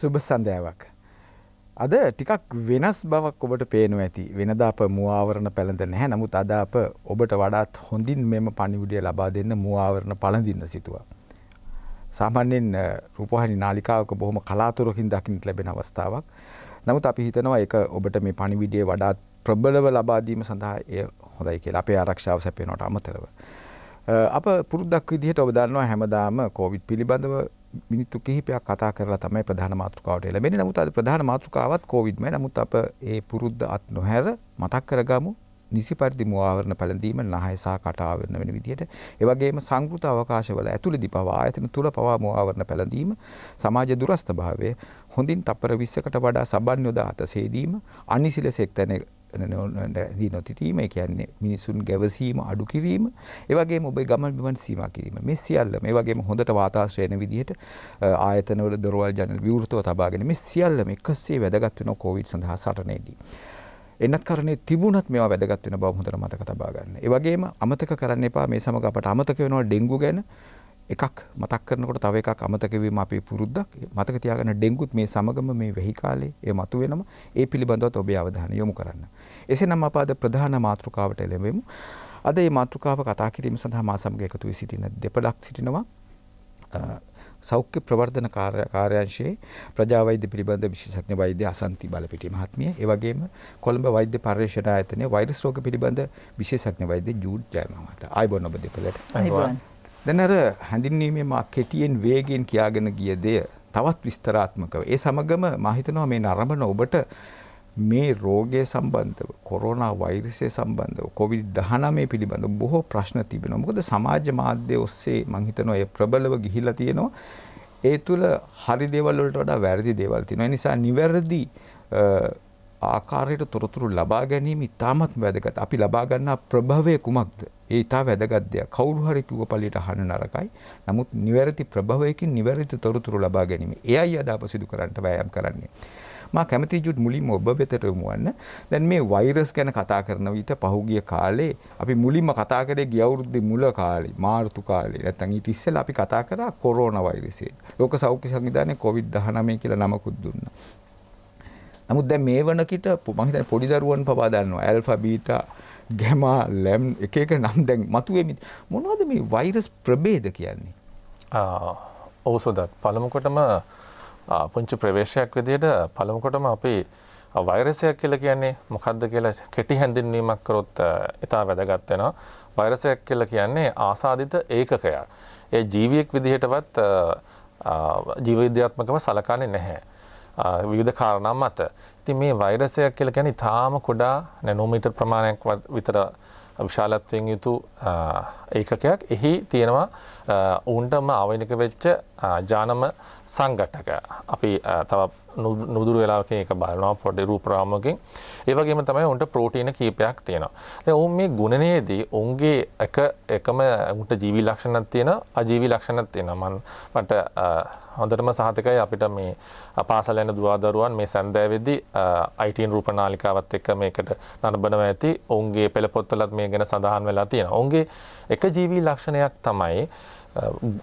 සුබ සන්දෑවක්. අද ටිකක් වෙනස් බවක් ඔබට පේනු ඇති වෙනද අප මුවාවරණ පැළඳ නැහැ නමුත් අද අප ඔබට වඩාත් හොඳින් මෙම පණිවිඩිය ලබා දෙන්න මුවාවරණ පළඳින්න සිතුවා. සාමාන්‍යයෙන් රූපහනි නාලිකාවක බොහොම කලාතුරකින් දකින්නට ලැබෙන අවස්ථාවක්. නමුත් අපි හිතනවා ඒක ඔබට මේ පණිවිඩිය වඩාත් ප්‍රබලව ලබා දීම සඳහා එය හොඳයි කියලා අපේ ආරක්ෂාව සැපේනට අමතරව. අප පුරුද්දක් විදිහට ඔබ දන්නවා හැමදාම කෝවිඩ් පිළිබඳව මිනිත්තු කිහිපයක් කතා කරලා තමයි ප්‍රධාන මාතෘකාවට එළඹෙන්නේ. නමුත් අද ප්‍රධාන මාතෘකාවත් කොවිඩ්මයි. නමුත් අප ඒ පුරුද්ද අත් නොහැර මතක් කරගමු. නිසි පරිදි මුවාවරණ පැළඳීම නහය සහ කට ආවරණ වෙන විදිහට ඒ වගේම සංස්කෘත අවකාශවල ඇතුළේදී පවා ආයතන තුල පවා මුවාවරණ පැළඳීම සමාජ දුරස්ථභාවය හොඳින් තප්පර 20කට වඩා සබන් යොදා අතසේදීම අනිසිලස එක්තැන දී නොතිරීම කියන්නේ මිනිසුන් ගැවසීම අඩු කිරීම ඒ වගේම ඔබේ ගමන් බිමන් සීමා කිරීම මේ සියල්ල මේ වගේම හොඳට වාතාශ්‍රය වෙන විදිහට ආයතනවල දොරවල් ජනල් විවෘතව තබාගෙන මේ සියල්ල මේකසේ වැදගත් වෙනවා කොවිඩ් සඳහා සටනේදී එන්නත් කරන්නේ තිබුණත් මේවා වැදගත් වෙන බව හොඳට මතක තබා ගන්න. ඒ වගේම අමතක කරන්න එපා මේ සමග අපට අමතක වෙනවා ඩෙන්ගු ගැන එකක් මතක් කරනකොට තව එකක් අමතක වීම අපේ පුරුද්දක්. මතක තියාගන්න ඩෙන්ගුත් මේ සමගම මේ වෙහි කාලේ ඒ මතුවෙනම ඒ පිළිබඳවත් ඔබේ අවධානය යොමු කරන්න. එසේනම් අප අද ප්‍රධාන මාතෘකාවට එළඹෙමු. අද මේ මාතෘකාව කතා කිරීම සඳහා මා සමග එකතු වී සිටින දෙපළක් සිටිනවා. සෞඛ්‍ය ප්‍රවර්ධන කාර්යාංශයේ ප්‍රජා වෛද්‍ය පිළිබඳ විශේෂඥ වෛද්‍ය අසන්ති බලපිටිය මහත්මිය, ඒ වගේම කොළඹ වෛද්‍ය පර්යේෂණ ආයතනයේ වෛරස් රෝග පිළිබඳ විශේෂඥ වෛද්‍ය ජූඩ් ජයමහතා. ආයිබෝන් ඔබ දෙපළට. ආයිබෝන්. දැන් අර හැඳින්වීමේ මා කෙටියෙන් වේගෙන් කියාගෙන ගිය දෙය තවත් විස්තරාත්මකව ඒ සමගම මා හිතනවා මේ නරඹන ඔබට මේ රෝගය සම්බන්ධව කොරෝනා වෛරසය සම්බන්ධව කොවිඩ්-19 පිළිබඳව බොහෝ ප්‍රශ්න තිබෙනවා. මොකද සමාජ මාධ්‍ය ඔස්සේ මම හිතනවා ඒ ප්‍රබලව ගිහිලා තියෙනවා. ඒ තුළ හරි දේවල් වලට වඩා වැරදි දේවල් තියෙනවා. ඒ නිසා නිවැරදි ආකාරයට තොරතුරු ලබා ගැනීම ඉතාමත් වැදගත්. අපි ලබා ගන්නා ප්‍රභවය කුමක්ද? ඒ ඊට වැදගත් දෙයක්. කවුරු හරි කිව්ව පළියට අහන්න නරකයි. නමුත් නිවැරදි ප්‍රභවයකින් නිවැරදි තොරතුරු ලබා ගැනීම. එයයි අද අප සිදු කරන්නට වෑයම් කරන්නේ. මා කැමති ජුට් මුලින්ම ඔබ වෙතට යොමු වන්න. දැන් මේ වෛරස් ගැන කතා කරන විට පහුගිය කාලේ අපි මුලින්ම කතා කරේ ගිය අවුරුද්දේ මුල කාලේ, මාර්තු කාලේ. නැත්නම් ඊට ඉස්සෙල්ලා අපි කතා කරා කොරෝනා වෛරසය. ලෝක සෞඛ්‍ය සංවිධානයේ COVID-19 කියලා නමකුත් දුන්නා. නමුත් දැන් මේ වනකිට මම හිතන්නේ පොඩි දරුවන් පවා දන්නවා ඇල්ෆා බීටා ගැමා ලැම් එක එක නම් දැන් මතුවෙමි මොනවද මේ වෛරස් ප්‍රබේද කියන්නේ. ඔවුසොදත් පළමුකොටම පුංචි ප්‍රවේශයක් විදියට පළමුකොටම අපි වෛරසයක් කියල කියන්නේ මොකක්ද කියලා කෙටි හැඳින්වීමක් කරොත් ඉතා වැදගත්වෙනවා වෛරසයක් කියල කියන්නේ ආසාධිත ඒකකයක්. ඒ ජීවියෙක් විදිහටවත් ජීවවිද්‍යාත්මකව සලකාන්නේ නැහැ. විවිධ කාරණම් අත ඇති මේ වෛරසයක් කියලා කියන්නේ තාම කුඩා නැනෝමීටර් ප්‍රමාණයක් විතර විශාලත්වයෙන් යුතු ඒකකයක් එහි තියෙනවා ඔවුන්ටම ආවනික වෙච්ච ජානම සංගටක අපි තව නුදුර වෙලාවක එක බලනවා පොඩි රූපරාමකින් ඒ වගේම තමයි උන්ට ප්‍රෝටීන කීපයක් තියෙනවා. දැන් ඔවුන් මේ ගුණනයේදී ඔවුන්ගේ එක එකම උන්ට ජීවි ලක්ෂණක් තියෙනවා අජීවි ලක්ෂණක් තියෙනවා. මම මට හොඳටම සහතකයි අපිට මේ අපාසල යන දුවාදරුවන් මේ සැන්දෑවෙදි අයිටන් රූපනාලිකාවත් එක්ක මේකට නරබනව ඇති ඔවුන්ගේ පෙළපොත්තලත් මේ ගැන සඳහන් වෙලා තියෙන ඔුන්ගේ එක ජීවී ලක්ෂණයක් තමයි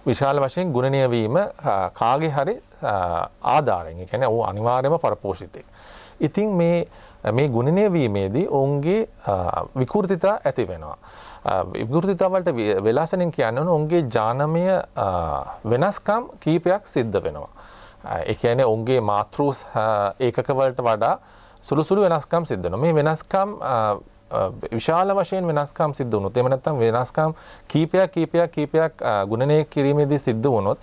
විශාල වශයෙන් ගුණනයවීම කාගේ හරි ආධාරෙන් එකැන ඔහු අනිවාර්යම පරපෝෂිතය. ඉතින් මේ මේ ගුණනය වීමේදී ඔවුන්ගේ විකෘතිතා ඇති වෙනවා. විගෘතිතාවලට වෙලාසනින් කියන්නන ඔුන්ගේ ජානමය වෙනස්කම් කීපයක් සිද්ධ වෙනවා. එකන ඔුන්ගේ මාතෘස් ඒකවලට වඩා සුළුසුළු වෙනස්කම් සිද්ධන මේ වෙනස්කම් විශාල වශයෙන් වෙනස්කම් සිද්ධ වුණු එමනත්තම් වෙනස්කම් කීපයක් කීපයක් කීපයක් ගුණනය කිරීමේදී සිද්ධ වුණොත්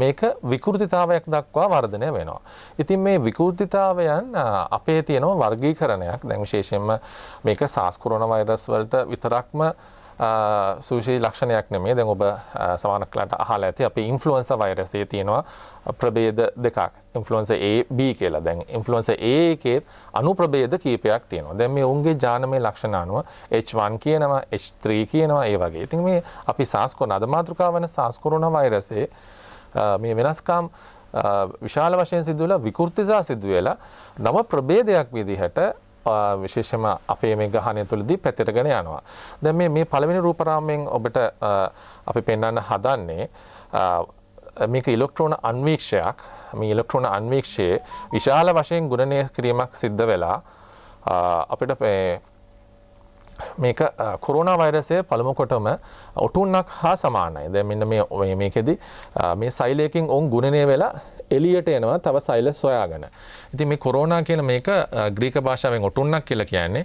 මේක විකෘතිතාවයක් දක්වා වර්ධනය වෙනවා. ඉතින් මේ විකෘතිතාවයන් අපේ තියෙනව වර්ගීකරණයක් දැන් විශේෂයෙන්ම මේක SARS කොරෝනා වෛරස් වලට විතරක්ම සූෂී ලක්ෂණයක් නෙමේ දැන් ඔබ සමානක්ලට අහලා ඇති අපේ ඉන්ෆ්ලුවන්ස වෛරසයේ තියෙනවා ප්‍රභේද දෙකක් ඉන්ෆ්ලුවන්ස AB කියලා දැන් ඉන්ෆ්ලුවන්ස A එකේ අනුප්‍රභේද කීපයක් තියෙනවා. දැන් මේ උන්ගේ ජානමය ලක්ෂණ අනුව H1 කියනවා H3 කියනවා ඒ වගේ. ඉතින් මේ අපි SARS කොරෝනා අද මාතෘකාව වෙන SARS කොරෝනා වෛරසයේ මේ වෙනස්කම් විශාල වශයෙන් සිදුවලා විකෘතිසා සිදුවෙලා නව ප්‍රභේදයක් විදිහට විශේෂම අපේ මේ ගහනය තුළදී පැතිරගෙන යනවා. දැන් මේ මේ පළවෙනි රූපරාමයෙන් ඔබට අපි පෙන්වන්න හදන්නේ මේක ඉලෙක්ට්‍රෝන අන්වීක්ෂයක් මේ ඉලෙක්ට්‍රෝන අන්වීක්ෂයේ විශාල වශයෙන් ගුණනය කිරීමක් සිද්ධ වෙලා අපිට මේක කොරුණ වෛරසය පළමුකොටම ඔටුන්නක් හා සමානයි ද මෙන්න මේ මේකෙදි මේ සයිලයකින් ඔවුන් ගුණනය වෙලා එලියට එනවා තව සයිල සොයාගෙන. ඉතින් මේ කොරෝනා කියන මේක ග්‍රීක භාෂාවෙන් ඔටුන්නක් කියලා කියන්නේ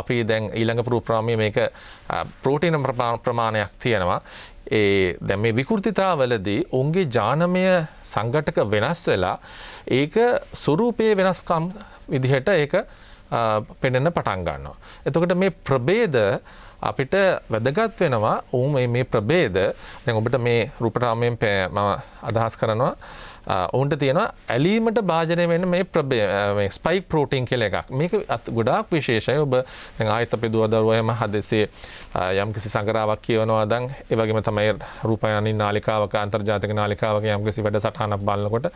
අපි දැන් ඊළඟ පුරුප්‍රාමයේ මේක ප්‍රෝටීන ප්‍රමාණයක් තියෙනවා. ඒ දැන් මේ විකෘතිතාවලදී උන්ගේ ජානමය සංගටක වෙනස් වෙලා ඒක ස්වරූපයේ වෙනස්කම් විදිහට ඒක පෙනෙන පටන් ගන්නවා. එතකොට මේ ප්‍රබේද අපිට වැදගත් වෙනවා ඔවු මේ ප්‍රබේද දැන් ඔබට මේ රුපටාමයෙන් පෑ මම අදහස් කරනවා ඔවුන්ට තියෙනවා ඇලීමට භාජනය වෙන මේ ප්‍රබේ ස්පයික් පෝටීන් කෙල එකක් මේක අත් ගොඩාක් විශේෂය ඔබ ආයත පිදුවදරුවයම හදසේ යම්කිසි සඟරාවක් කියවනවා දන් ඒවගේම තමයි රූපයනි නාලිකාවක අන්තර්ජාතික නාලිකාවක යම්කිසි වැඩ සටහනක් බලකොට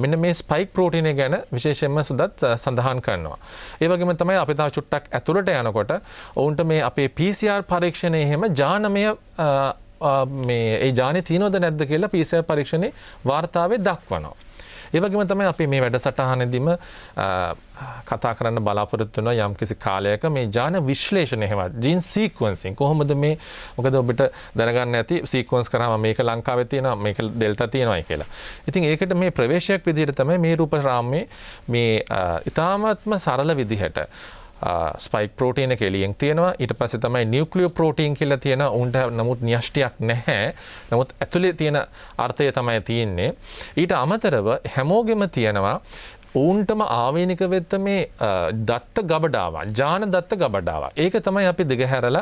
මෙන්න මේ ස්පයික් පෝටීනය ගැන විශේෂෙන්ම සුදත් සඳහන් කරනවා. ඒවගේම තමයි අපි තා චුට්ටක් ඇතුළට යනකොට ඔවුන්ට මේ අපේ PCR පරීක්ෂණය හෙම ජානමය මේ ඒ ජානය තියනොද නැද්ද කියලා පිස පරීක්ෂණය වාර්තාවේ දක්වනවා. ඒවගේම තමයි අපි මේ වැඩ සටහනදිම කතා කරන්න බලාපොරොත්තුන යම් කිසි කාලයක මේ ජාන විශ්ලේෂණ හෙවත් ජීන් සීකුවන්සින් කොහොමද මේ මොකද ඔබට දැනගන්න ඇති සීකුවන්ස් කරහම මේක ලංකාව තියෙන මේක ඩෙල්ට තියෙනවයි කියලා. ඉතින් ඒකට මේ ප්‍රවේශයක් විදිහට තමයි මේ රූප රාම්මේ මේ ඉතාමත්ම සරල විදිහට ස්පයික් පෝටීන කෙලියෙන් තියෙනවා ඊට පස තමයි නිියවක්ලියෝ පෝටීන් කියල තියෙන උන්ට නමුත් න්‍යෂ්ටියක් නැහැ නමුත් ඇතුළේ තියෙන අර්ථය තමයි තියෙන්නේ. ඊට අමතරව හැමෝගෙම තියෙනවා ඔවුන්ටම ආවේනික වෙත්ත මේ දත්ත ගබඩාව ජාන දත්ත ගබඩාව ඒක තමයි අපි දිගහැරල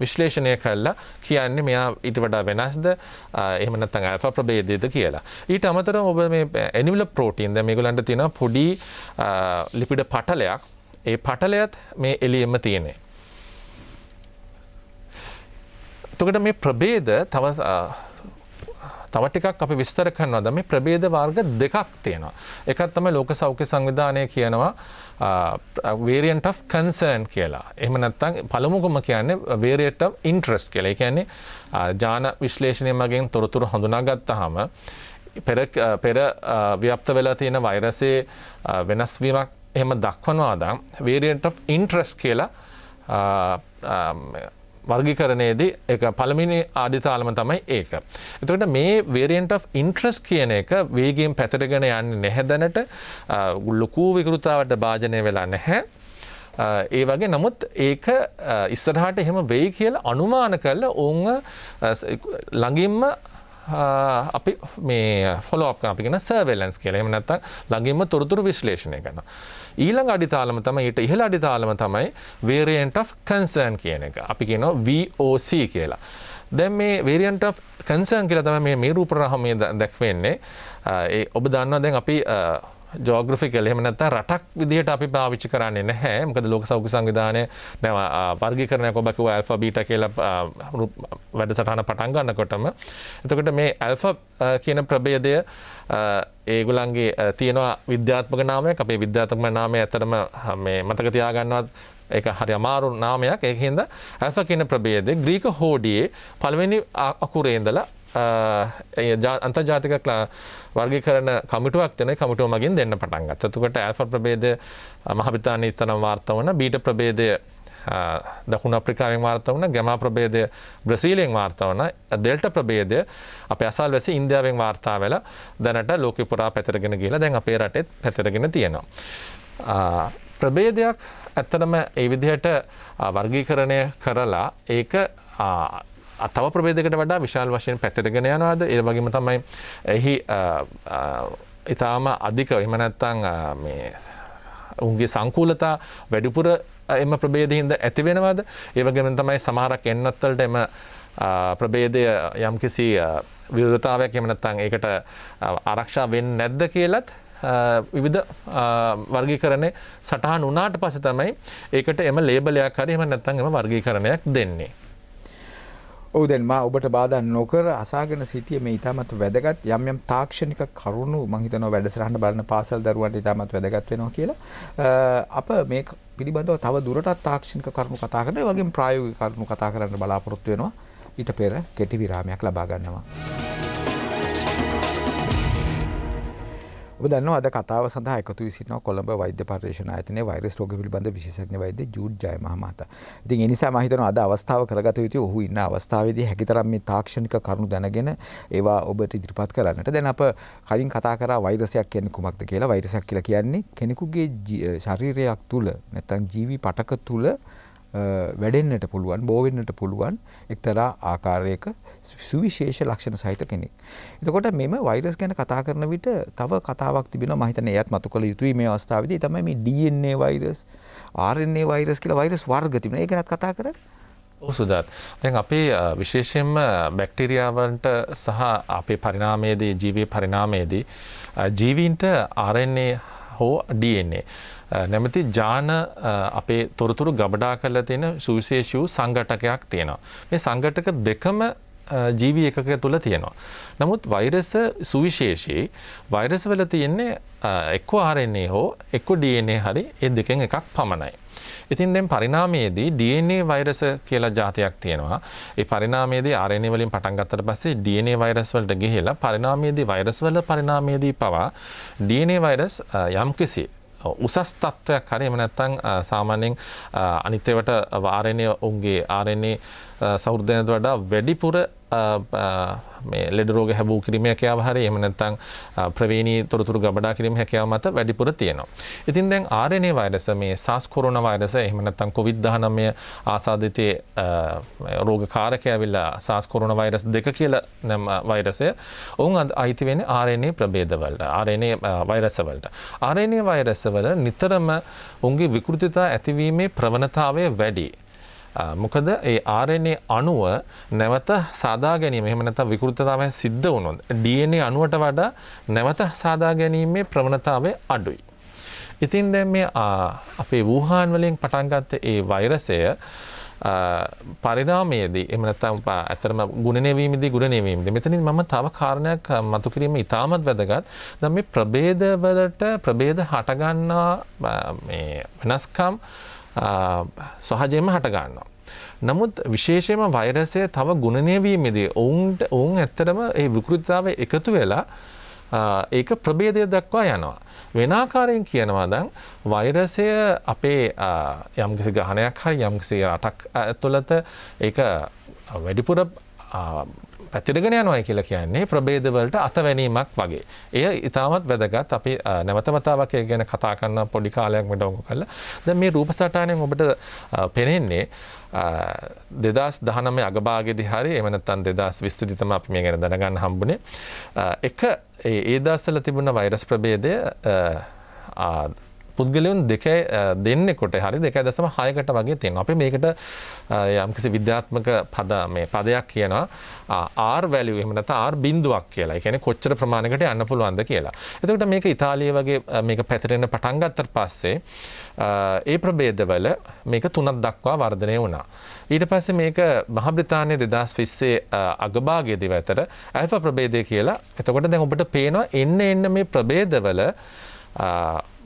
විශ්ලේෂණය කල්ලා කියන්නේ මෙයා ඉට වඩා වෙනස්ද එමනත් ඇ ප්‍රබේදයද කියලා ඊට අමතර ඔබ මේ ඇනිවල පෝටීන්ද මේගුලන්ට තින පොඩි ලිපිඩ පටලයක් ඒ පටලයත් මේ එලියම තියනෙ. තුකට මේ ප්‍රබේද තව තවටිකක් අපි විස්තර කරනවද මේ ප්‍රබේද වර්ග දෙකක් තියෙනවා. එකත් තම ලෝක සෞඛ්‍ය සංවිධානය කියනවා වේරියන්ට කන්සර්න් කියලා එහම නත්තං පළමුකුම කියන්නේ වේරියට ඉන්ට්‍රස්් කියලා කියන්නේ ජාන විශ්ලේෂණය මගින් තොරතුර හඳුනා ගත්ත හම පෙර ව්‍යප්ත වෙලා තියෙන වෛරසේ වෙනස්වීමක් එහම දක්වනවාදම් වේරියන්ට of ඉන්ට්‍රස් කියලා වර්ගිකරණයේදී එක පළමිනි ආධිතාලම තමයි ඒක. එතුට මේ වේරියන්ට of ඉන්ට්‍රස් කියන එක වේගෙන් පැතරගෙන යන්න නැහැදැනට ගුල්ලොකූ විකෘතාවට භාජනය වෙලා නැහැ. ඒ වගේ නමුත් ඒක ඉස්සරහට එහෙම වෙයි කියලා අනුමාන කරල ඔවුන් ළඟින්ම අපි මේ ෆොලෝ අප අපිගෙන සර්වෙලන්ස් කියලා එම නැත්තන් ළඟින්ම තොරතුරු විශ්ලේෂණය කරනවා. ඊළඟ අඩිතාලම තමයි ඊට ඉහළ අඩිතාලම තමයි variant of concern කියන එක. අපි කියනවා VOC කියලා. දැන් මේ variant of concern කියලා තමයි මේ මේ රූප රාමයේ දැක්වෙන්නේ. ඒ ඔබ දන්නවා දැන් අපි ජෝග්‍රෆිකල් එහෙම නැත්නම් රටක් විදිහට අපි පාවිච්චි කරන්නේ නැහැ. මොකද ලෝක සෞඛ්‍ය සංවිධානය දැන් වර්ගීකරණයක් ඔබ කිව්වා ඇල්ෆා බීටා කියලා වැඩසටහන පටන් ගන්නකොටම. එතකොට මේ ඇල්ෆා කියන ප්‍රභේදය ඒගුලන්ගේ තියෙනවා විද්‍යාත්මක නාමයක් අපේ විද්‍යාත්මක නාමය ඇතරම මතක තියාගන්නවත් එක හරි අමාරු නාමයක් ඒහින්ද ඇස කියන ප්‍රබේද ග්‍රීක හෝඩියේ පළවෙනි අකුරේන්දල අන්තර්ජාතික වර්ගි කරන කමිටුවක් තෙන කමිටුව මගින් දෙන්න පටන්ගත්. එතකට ඇල්ෆ ප්‍රබේද මහවිතානී තනම් වාර්ත වන බීට ප්‍රබේදය දකුණ අප්‍රිකාවෙන් වාර්ත වන ගැම ප්‍රබේදය බ්‍රසීලයෙන් වාර්තා වන ඩෙල්ට ප්‍රබේදය අප අසල් වැසි ඉන්දියාවෙන් වාර්තා වෙලා දැනට ලෝක පුරා පැතරගෙන කියලා දැන් අපේ රටෙත් පැතරගෙන තියෙනවා. ප්‍රබේදයක් ඇත්තටම ඒ විදිහට වර්ගීකරණය කරලා ඒක තව ප්‍රබේදකට වඩා විශාල් වශයෙන් පැතරගෙන යනවාද ඒ වගේම තමයි එහි ඉතාම අධික එම නැත්තං උන්ගේ සංකූලතා වැඩිපුර එම ප්‍රබේදහින්ද ඇතිවෙනවද ඒවගේම තමයි සමහරක් එන්නත්තලට එම ප්‍රබේදය යම්කිසි විරධතාවයක් එමනත්තං ඒකට ආරක්ෂා වෙන් නැද්ද කියලත් විවිධ වර්ගී කරණය සටහන් වනාට පස තමයි ඒකට එම ලේබලයක් හරිම නැත්තන් එම වර්ගී කරණයක් දෙන්නේ. ඔවදැන් මා ඔබට බාධ නොකර අසාගෙන සිටිය මේ ඉතාමත් වැදගත් යම් යම් තාක්ෂණික කරුණු මහිතන වැඩසරහන්න බලන පාසල් දරුවන්ට ඉතාමත් වැදගත් වෙනවා කියලා අප මේ පිළිබඳව තව දුරටත් තාක්ෂණික කරුණු කතා කරන වගේ ප්‍රායෝගික කරුණු කතා කරන්න බලාපොරොත්තු වෙනවා ඊට පෙර කෙටි විරාමයක් ලබා ගන්නවා ඔබ දන්න අද කතාව සඳහා එකතු සිටන කොළඹ වෛද්‍ය පර්ේෂණ අතන වෛරස් රෝග පිළිබඳ විශෂක්න වෛද්‍ය ජුඩ් ජය මහමත. ඉතින් එනිසා මහිතන අද අවස්ථාව කරගත යුතු ඔහු ඉන්න අවස්ථාවේදී හැකිතරම් මේ තාක්ෂණික කරුණු දැනගෙන ඒවා ඔබට ඉදිරිපත් කරන්නට දැන් අප කලින් කතා කරා වෛරසයක් කියන්නේ කුමක්ද කියලා වෛරසක් කියලා කියන්නේ කෙනෙකුගේ ශරීරයක් තුල නැත්නම් ජීවි පටක තුල වැඩෙන්න්නට පුළුවන් බෝවෙන්නට පුළුවන් එක්තරා ආකාරයක සුවිශේෂ ලක්ෂණ සහිත කෙනෙක්. එතකොට මෙම වෛරස් ගැන කතා කරන විට තව කතාවක් තිබෙනවා මම හිතන්නේ එයත් මතු කළ යුතුයි මේ අවස්ථාවේදී තමයි මේ DNA වෛරස්, RNA වෛරස් කියලා වෛරස් වර්ග තිබෙනවා. ඒ ගැනත් කතා කරන්නේ. ඔසුදත් දැන් අපේ විශේෂයෙන්ම බැක්ටීරියාවන්ට සහ අපේ පරිනාමයේදී ජීවය පරිනාමයේදී ජීවීන්ට RNA හෝ DNA නැමති ජාන අපේ තොරතුරු ගබඩා කරලා තියෙන සුවිශේෂ වූ සංගටකයක් තියෙනවා. මේ සංගටක දෙකම ජීවි එකක තුළ තියෙනවා. නමුත් වෛරස සුවිශේෂයේ වෛරස වල තියෙන්නේ එක්කෝ ආරන්නේ හෝ එක්කෝ DNA හරි ඒ දෙකෙන් එකක් පමණයි. ඉතින් දැන් පරිණාමයේදී DNA වෛරස කියලා જાතියක් තියෙනවා. ඒ පරිණාමයේදී RNA වලින් පටන් ගත්තට පස්සේ DNA වෛරස් වලට ගිහිලා පරිණාමයේදී වෛරස් වල පරිණාමයේදී පවා DNA වෛරස් යම්කිසි උසස් තත්ත්වයක් හරි එහෙම නැත්නම් සාමාන්‍යයෙන් අනිත් ඒවට RNA උන්ගේ RNA සෞෘද්ධයනට වඩා වැඩිපුර ලෙඩ රෝග හැබූ කිරීම හැකයාව හරි එමනැත්තං ප්‍රවේණී තොරතුරු ගබඩා කිරීම හැකයාව මත වැඩිපුර තියෙනවා. ඉතින් දැන් ආරණය වයරස මේ සස් කොරුණ වයරස එහමනැත්තං කොවිද්ධානමය ආසාධිතය රෝග කාරකයවිල්ලා සස් කොරුණ වෛරස් දෙක කියල නැම වෛරසය ඔවුන් අද අයිතිවෙන ආරණය ප්‍රබේදවලට ආරණය වෛරසවලට. ආරණය වෛරසවල නිතරම උන්ගේ විකෘතිතා ඇතිවීමේ ප්‍රවණතාවය වැඩි. මොකද ඒ ආරණේ අණුව නැවත සාදා ගැනීම එහෙම නැත්නම් විකෘතතාවය සිද්ධ වුණොත් DNA අණුවට වඩා නැවත සාදා ගැනීමේ ප්‍රවණතාවය අඩුයි. ඉතින් දැන් මේ අපේ වූහාන් වලින් පටන් ගත්ත ඒ වෛරසය පරිණාමයේදී එහෙම නැත්නම් ඇත්තටම ගුණනෙවීමේදී ගුණනෙවීමේදී මෙතනින් මම තව කාරණයක් මතු කිරීම ඉතාමත් වැදගත්. දැන් මේ ප්‍රභේදවලට ප්‍රභේද හටගන්නා මේ වෙනස්කම් සහජයම හටගන්නවා. නමුත් විශේෂයම වෛරසය තව ගුණනයවීමේදී ඔවුන්ට ඔවුන් ඇත්තටම ඒ විකෘතිතාව එකතු වෙලා ඒක ප්‍රබේදය දක්වා යනවා. වෙනාකාරයෙන් කියනවා දං වෛරසය අපේ යම්කිසි ගහනයක් හරි යම්කිසි රටක් ඇතුළත ඒ වැඩිපුර පැතිරගෙන යනවායි කියලා කියන්නේ ප්‍රබේදවලට අතවැනීමක් වගේ. එය ඉතාමත් වැදගත් අපි නැවතමතාවක් ඒ ගැන කතා කරන්න පොඩි කාලයක් මඩවු කළා. දැන් මේ රූප සටහනෙන් ඔබට පෙනෙන්නේ දෙදස් දහනම අගභාගෙදි හරි එමනත්තන් දෙදස් විස්තතිතම අප මේ ගැන දැනගන්න හම්බුණේ එක ඒ දස්සල තිබුණ වෛරස් ප්‍රබේදය පුද්ගලයන් දෙක දෙන්නෙකොට හරි දෙක දසම හයකට වගේ තියෙන අපි මේකට යම්කිසි විද්‍යාත්මක පද මේ පදයක් කියනවා ආර් වැලිය එමනත ආර් බින්දුවක් කියලා එකන කොච්චර ප්‍රමාණකට යන්න පුළුවන්ද කියලා එතකට මේක ඉතාලිය වගේ මේක පැතිරෙන පටන්ගත්තර පස්සේ ඒ ප්‍රබේදවල මේක තුනත් දක්වා වර්ධනය වුණා. ඊට පස්සේ මේක මහබ්‍රතාානය දෙදස් විස්සේ අගභාගයේදි වැතර ඇල්ෆ ප්‍රබේදය කියලා එතකොට දැන් ඔබට පේනවා එන්න එන්න මේ ප්‍රබේදවල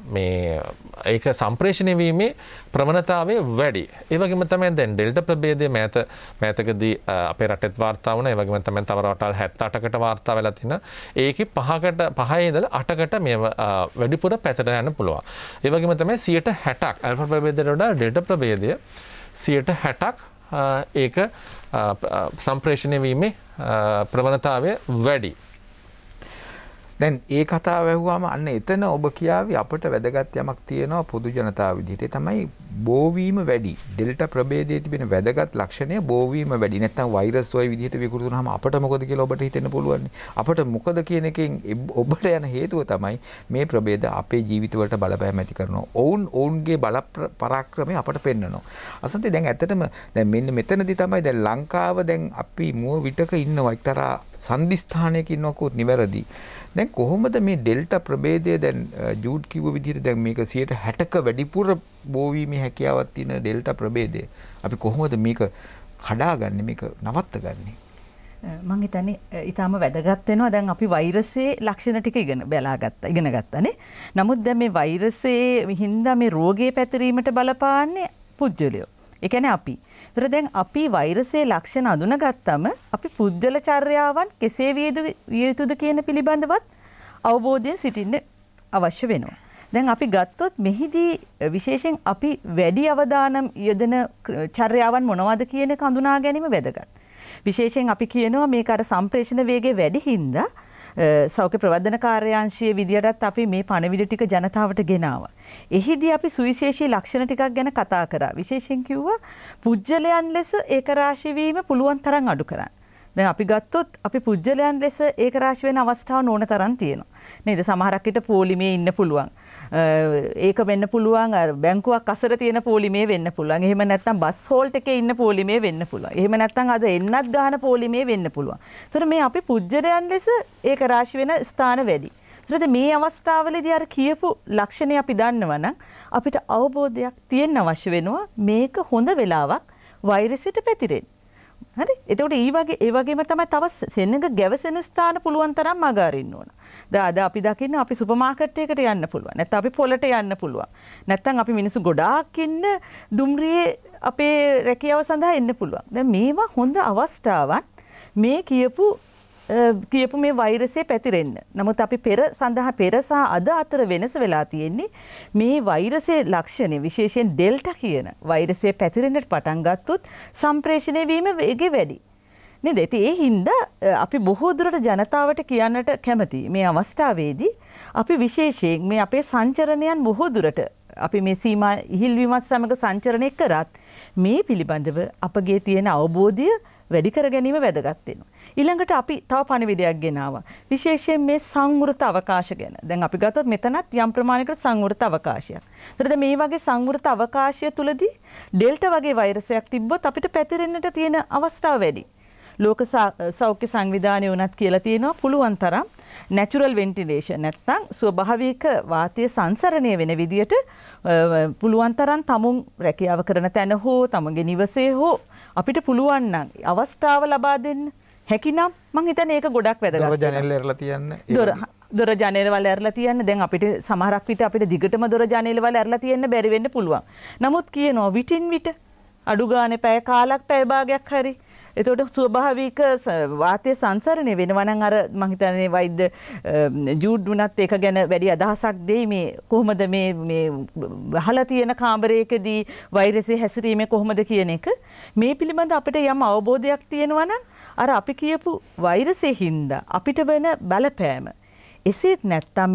මේ ඒක සම්ප්‍රේෂණය වීමේ ප්‍රවණතාවය වැඩි. ඒවගේම තමයි දැන් ඩෙල්ටා ප්‍රභේදය මෑත මෑතකදී අපේ රටෙත් වාර්තා වුණා. ඒ වගේම තමයි තව රටවල් 78කට වාර්තා වෙලා තිනවා. ඒකේ 5කට 5 ඉඳලා 8කට මේ වැඩිපුර පැතට යන්න පුළුවන්. ඒ වගේම තමයි 60ක් ඇල්ෆා ප්‍රභේදයට වඩා ඩෙල්ටා ප්‍රභේදය 60ක් ඒක සම්ප්‍රේෂණය වීමේ ප්‍රවණතාවය වැඩි. දැන් ඒ කතාව ඇහුවාම අන්න එතන ඔබ කියාවේ අපට වැදගත් යමක් තියෙනවා පොදු ජනතාව විදිහට. තමයි බෝවීම වැඩි. ඩෙල්ටා ප්‍රභේදයේ තිබෙන වැදගත් ලක්ෂණය බෝවීම වැඩි. නැත්නම් වෛරස් වයි විදිහට විකෘතුනහම අපට මොකද කියලා ඔබට හිතෙන්න පුළුවන්. අපට මොකද කියන එකෙන් ඔබට යන හේතුව තමයි මේ ප්‍රභේද අපේ ජීවිතවලට බලපෑම ඇති කරනවා. ඔවුන් ඔවුන්ගේ බල පරාක්‍රමය අපට පෙන්වනවා. අසන්තේ දැන් ඇත්තටම දැන් මෙන්න මෙතනදී තමයි දැන් ලංකාව දැන් අපි මුව විටක ඉන්නවා. එක්තරා සම්දිස්ථානයක ඉන්නකොත් නිවැරදි. දැන් කොහොමද මේ ඩෙල්ටා ප්‍රභේදය දැන් ජූඩ් කිව්ව විදිහට දැන් මේක 60ක වැඩිපුර බෝවීමේ හැකියාවක් තියෙන ඩෙල්ටා ප්‍රභේදය අපි කොහොමද මේක කඩාගන්නේ මේක නවත්තගන්නේ මං හිතන්නේ ඊටාම වැදගත් වෙනවා දැන් අපි වෛරසයේ ලක්ෂණ ටික ඉගෙන බලාගත්තා ඉගෙන ගත්තානේ නමුත් දැන් මේ වෛරසයේ හින්දා මේ රෝගේ පැතිරීමට බලපාන්නේ පුජ්‍යලියෝ ඒ කියන්නේ අපි ඒතර දැන් අපි වෛරසයේ ලක්ෂණ අඳුනගත්තම අපි පුද්ගල චර්යාවන් කෙසේ විය යුතුද කියන පිළිබඳවත් අවබෝධයෙන් සිටින්න අවශ්‍ය වෙනවා. දැන් අපි ගත්තොත් මෙහිදී විශේෂයෙන් අපි වැඩි අවධානම් යොදන චර්යාවන් මොනවද කියන එක හඳුනා ගැනීම වැදගත්. විශේෂයෙන් අපි කියනවා මේක අර සම්ප්‍රේෂණ වේගය වැඩි හින්දා සෞඛ්‍ය ප්‍රවර්ධන කාර්යාංශයේ විදියටත් අපි මේ පණවිඩ ටික ජනතාවට ගෙනාවා. එහිදී අපි සුවිශේෂී ලක්ෂණ ටිකක් ගැන කතා කරා. විශේෂයෙන් කිව්වා පුජ්‍යලයන් ලෙස ඒකරාශී වීම පුළුවන් තරම් අඩු කරන්න. දැන් අපි ගත්තොත් අපි පුජ්‍යලයන් ලෙස ඒකරාශී වෙන අවස්ථාව නෝන තරම් තියෙනවා. නේද? සමහරක් විට පොලිමේ ඉන්න පුළුවන්. ඒක වෙන්න පුළුවන් බැංකුවක් අසර තියෙන පෝලිමේ වෙන්න පුළුවන් එහෙම නැත්තම් බස් හෝල්ට් එකේ ඉන්න පෝලිමේ වෙන්න පුළුවන් එහෙම නැත්තම් අද එන්නත් ගාන පෝලිමේ වෙන්න පුළුවන් ඒතර මේ අපි පුජ්‍යරයන් ලෙස ඒක රාශි වෙන ස්ථාන වැඩි ඒතර මේ අවස්ථාවලදී අර කියපු ලක්ෂණේ අපි දන්නවනම් අපිට අවබෝධයක් තියෙන්න අවශ්‍ය වෙනවා මේක හොඳ වෙලාවක් වෛරසයට පැතිරෙන්නේ හරි එතකොට ඒ වගේ ඒ වගේම තමයි තව සෙනඟ ගැවසෙන ස්ථාන පුළුවන් තරම් අගාරින්න ඕන. දාද අපි දකින්න අපි සුපමාකට්යකට යන්න පුළුව නැත අපි පොලට යන්න පුළුවන් නැත්තන් අපි මිනිසු ගොඩාක්ඉන්න දුම්රියේ අපේ රැකියාව සඳහා එන්න පුළුවන් දැ මේවා හොඳ අවස්ථාවන් මේ කියපු කියපු මේ වෛරසේ පැතිරෙන්න. නමුත් අපි පෙර සඳහා පෙරසා අද අතර වෙනස වෙලා තියෙන්නේ මේ වෛරසේ ලක්ෂණය විශේෂයෙන් ඩෙල්ට කියන වෛරසේ පැතිරෙන්නට පටන්ගත්තුත් සම්ප්‍රේෂණය වීම වේගේ වැඩි. නේද? ඉතින් ඒ හින්දා අපි බොහෝ දුරට ජනතාවට කියන්නට කැමතියි. මේ අවස්ථාවේදී අපි විශේෂයෙන් මේ අපේ සංචරණයන් බොහෝ දුරට අපි මේ සීමා ඉහිල්වීමත් සමග සංචරණය කරත් මේ පිළිබඳව අපගේ තියෙන අවබෝධය වැඩි කර ගැනීම වැදගත් වෙනවා. ඊළඟට අපි තව පණිවිඩයක් ගෙනාවා. විශේෂයෙන් මේ සංවෘත අවකාශ ගැන. දැන් අපි ගත්තොත් මෙතනත් යම් ප්‍රමාණයකට සංවෘත අවකාශයක්. ඒතරද මේ වගේ සංවෘත අවකාශය තුලදී ඩෙල්ටා වගේ වෛරසයක් තිබ්බොත් අපිට පැතිරෙන්නට තියෙන අවස්ථාව වැඩි. ලෝක සෞඛ්‍ය සංවිධානය වුණත් කියලා තියෙනවා පුළුවන් තරම් නැචුරල් වෙන්ටිලේෂන් නැත්නම් ස්වභාවික වාතය සංසරණය වෙන විදියට පුළුවන් තරම් තමුන් රැකියාව කරන තැන හෝ තමන්ගේ නිවසේ හෝ අපිට පුළුවන් නම් අවස්ථාව ලබා දෙන්න හැකිනම් මං හිතන්නේ ඒක ගොඩක් වැදගත්. ජනෙල් එරලා තියන්න. දොර දොර ජනේලවල ඇරලා තියන්න දැන් අපිට සමහරක් විට අපිට දිගටම දොර ජනේලවල ඇරලා තියන්න බැරි වෙන්න පුළුවන්. නමුත් කියනවා විටින් විට අඩු ගානේ පැය කාලක් පැය භාගයක් හරි එතකොට ස්වභාවික වාතය සංසරණය වෙනවා නම් අර මම හිතන්නේ වෛද්‍ය ජූඩ් වුණත් ඒක ගැන වැඩි අදහසක් දෙයි මේ කොහොමද මේ මේ වහලා තියෙන කාමරයකදී වෛරසය හැසිරීම කොහොමද කියන එක මේ පිළිබඳ අපිට යම් අවබෝධයක් තියෙනවා නම් අර අපි කියපු වෛරසයේ හින්දා අපිට වෙන බලපෑම එසේත් නැත්තම්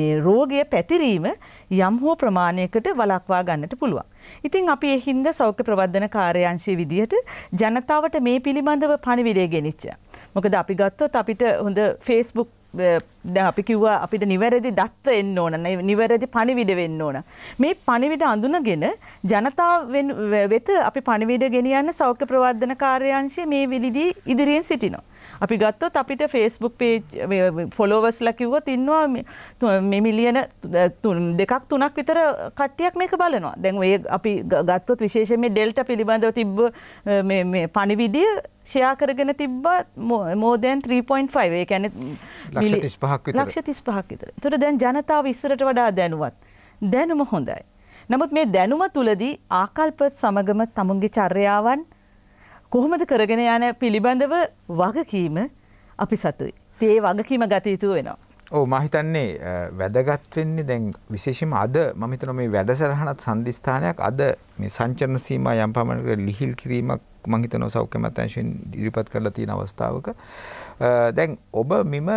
මේ රෝගය පැතිරීම යම් හෝ ප්‍රමාණයකට වළක්වා ගන්නට පුළුවන් ඉතින් අපි එහින්ද සෞඛ්‍ය ප්‍රවර්ධන කාර්යංශයේ විදිහට ජනතාවට මේ පිළිබඳව පණිවිඩය ගෙනිච්ච. මොකද අපි ගත්තොත් අපිට හොඳ ෆේස්බුක් අපි කිව්වා අපිට නිවැරදි දත්ත එන්න ඕන නිවැරදි පණිවිඩ වෙන්න ඕන. මේ පණිවිඩ අඳුනගෙන ජනතාව වෙත අපි පණිවිඩ ගෙනියන්න සෞඛ්‍ය ප්‍රවර්ධන කාර්යංශය මේ විලිදී ඉදිරියෙන් සිටිනවා. අපි ගත්තොත් අපිට ෆේස්බුක් ෆොලෝවස්ල කිව්වොත් ඉන්නවා මෙමිලියන දෙකක් තුනක් විතර කට්ටියක් මේක බලනවා දැන් ඒ අපි ගත්තොත් විශේෂම ඩෙල්ට පිළිබඳව තිබ්බ පණිවිඩිය ෂයා කරගෙන තිබ්බා මෝදයන් 3.5 ඒ කියන්නේ ලක්ෂ 35ක් විතර ලක්ෂ 35ක් විතර. ඒතර දැන් ජනතාව ඉස්සරට වඩා දැනුවත්. දැනුම හොඳයි. නමුත් මේ දැනුම තුලදී ආකල්ප සමගම තමුන්ගේ චර්යාවන් කොහොමද කරගෙන යන පිළිබඳව වගකීම අපි සතුයි. ඒ වගකීම ගතයුතු වෙනවා. ඕ මහිතන්නේ වැදගත්වෙන්නේ දැන් විශේෂම අද මහිතන මේ වැඩසරහනත් සන්ධස්ථානයක් අද මේ සංචරණ සීම යම් පමණක ලිහිල් කිරීමක් මහිතන සෞඛ්‍ය මතංශයෙන් ඉරිපත් කරලා තියෙන අවස්ථාවක දැන් ඔබ මෙම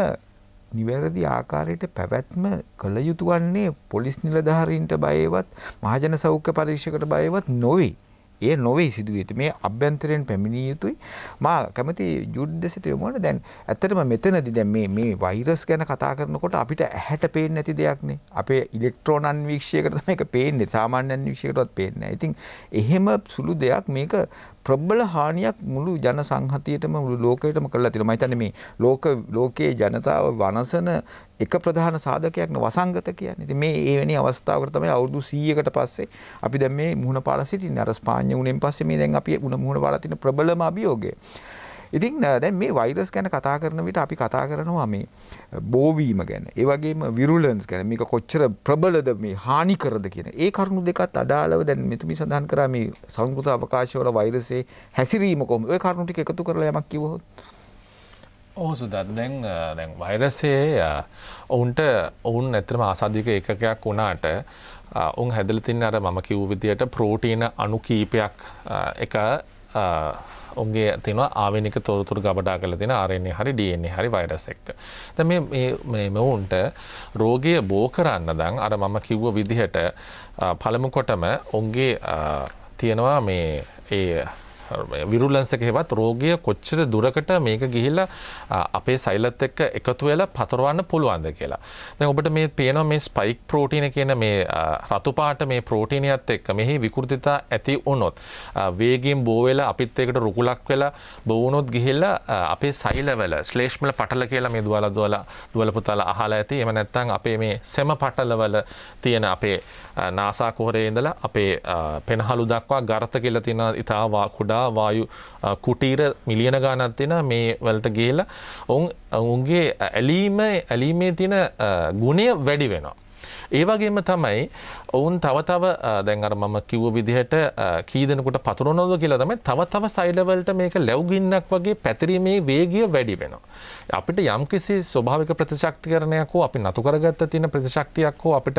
නිවැරදි ආකාරයට පැවැත්ම කළ යුතුවන්නේ පොලිස් නිලධාරීන්ට බයවත් මහජන සෞඛ්‍ය පරීක්ෂකට බයවත් නොවේ ඒ නොවේ සිදුවෙන්නේ. මේ අභ්‍යන්තරයෙන් පැමිණිය යුතුයි. මා කැමති යුද්ධ සිට යොමු වන දැන් ඇත්තටම මෙතනදී දැන් මේ මේ වෛරස් ගැන කතා කරනකොට අපිට ඇහැට පේන්නේ නැති දෙයක් නේ. අපේ ඉලෙක්ට්‍රෝන අන්වීක්ෂයකට තමයි ඒක පේන්නේ. සාමාන්‍ය අන්වීක්ෂයකටවත් පේන්නේ නැහැ. ඉතින් එහෙම සුළු දෙයක් මේක ප්‍රබල හානියක් මුළු ජන සංහතියටම මුළු ලෝකයටම කරලා තියෙනවා. මම හිතන්නේ මේ ලෝක ලෝකයේ ජනතාව වනසන එක ප්‍රධාන සාධකයක් වසංගත කියන්නේ. ඉතින් මේ එවැනි අවස්ථාවකට තමයි අවුරුදු 100කට පස්සේ අපි දැන් මේ මුහුණ පාලා සිටින්නේ. අර ස්පාඤ්ඤ උණෙන් පස්සේ මේ දැන් අපි මුහුණ පාලා තියෙන ප්‍රබලම අභියෝගය. ඉතින් දැන් මේ වෛරස් ගැන කතා කරන විට අපි කතා කරනවා මේ බෝවීම ගැන. ඒ වගේම විරුලන්ස් ගැන මේක කොච්චර ප්‍රබලද මේ හානි කරද කියන. ඒ කරුණු දෙකත් අදාළව දැන් මෙතුමි සඳහන් කරා මේ සංස්කෘත අවකාශවල වෛරසයේ හැසිරීම කොහොමද? ওই කරුණු ටික එකතු කරලා යමක් කිව්වොත්. ඔව් සුදා දැන් දැන් වෛරසයේ ඔවුන්ට ඔවුන් ඇත්තටම ආසාදික ඒකකයක් වුණාට ඔවුන් හැදලා තින්නේ අර මම කිව්ව විදියට ප්‍රෝටීන අණු කීපයක් එක ඔගේ තින ආවනික තොරතුර ගබඩා කල තින ආරෙන්නේ හරි ඩන්නේ හරි වයිරස එක්ක. ද මෙවුන්ට රෝගය බෝ කරන්න දං අර මම කිව්ව විදිහට පළමුකොටම ඔන්ගේ තියෙනවා මේ ඒ විරුල්ලන්සක හෙවත් රෝගය කොච්චර දුරකට මේක ගිහිල්ලා අපේ සයිලත් එක්ක එකතු වෙලා පතරවන්න පුළුවන්ද කියලා. දැන් ඔබට මේ පේනවා මේ ස්පයික් ප්‍රෝටීන කියන මේ රතු පාට මේ ප්‍රෝටීනියත් එක්ක මෙහි විකෘතිතා ඇති වුණොත් වේගයෙන් බෝ වෙලා අපිත් ඒකට රුකුලක් වෙලා බොවුනොත් ගිහිල්ලා අපේ සෛලවල ශ්ලේෂ්මල පටල කියලා මේ දුවලා දුවලා දුවල පුතාලා අහලා ඇති එහෙම නැත්නම් අපේ මේ සෙම පටලවල තියෙන අපේ නාසා කොහරේ ඉඳලා අපේ පෙනහළු දක්වා ගර්ත කියලා තියෙන ඉතාවා කුඩා වායු කුටීර මිලියන ගානක් තියෙන මේ වලට ගිහිලා ඔවුන් ඔවුන්ගේ ඇලීම ඇලීමේ තියෙන ගුණය වැඩි වෙනවා. ඒ වගේම තමයි ඔවුන් තව තව දැන් අර මම කිව්ව විදිහට කීදෙනකුට පතුරනොද කියලා තමයි තව තව සයිඩවලට මේක ලැබ්ගින්නක් වගේ පැතිරීමේ වේගිය වැඩි වෙනවා. අපිට යම් කිසි ස්වභාවික ප්‍රතිශක්තිකරණයක් හෝ අපි නතු කරගත්ත තියෙන ප්‍රතිශක්තියක් හෝ අපිට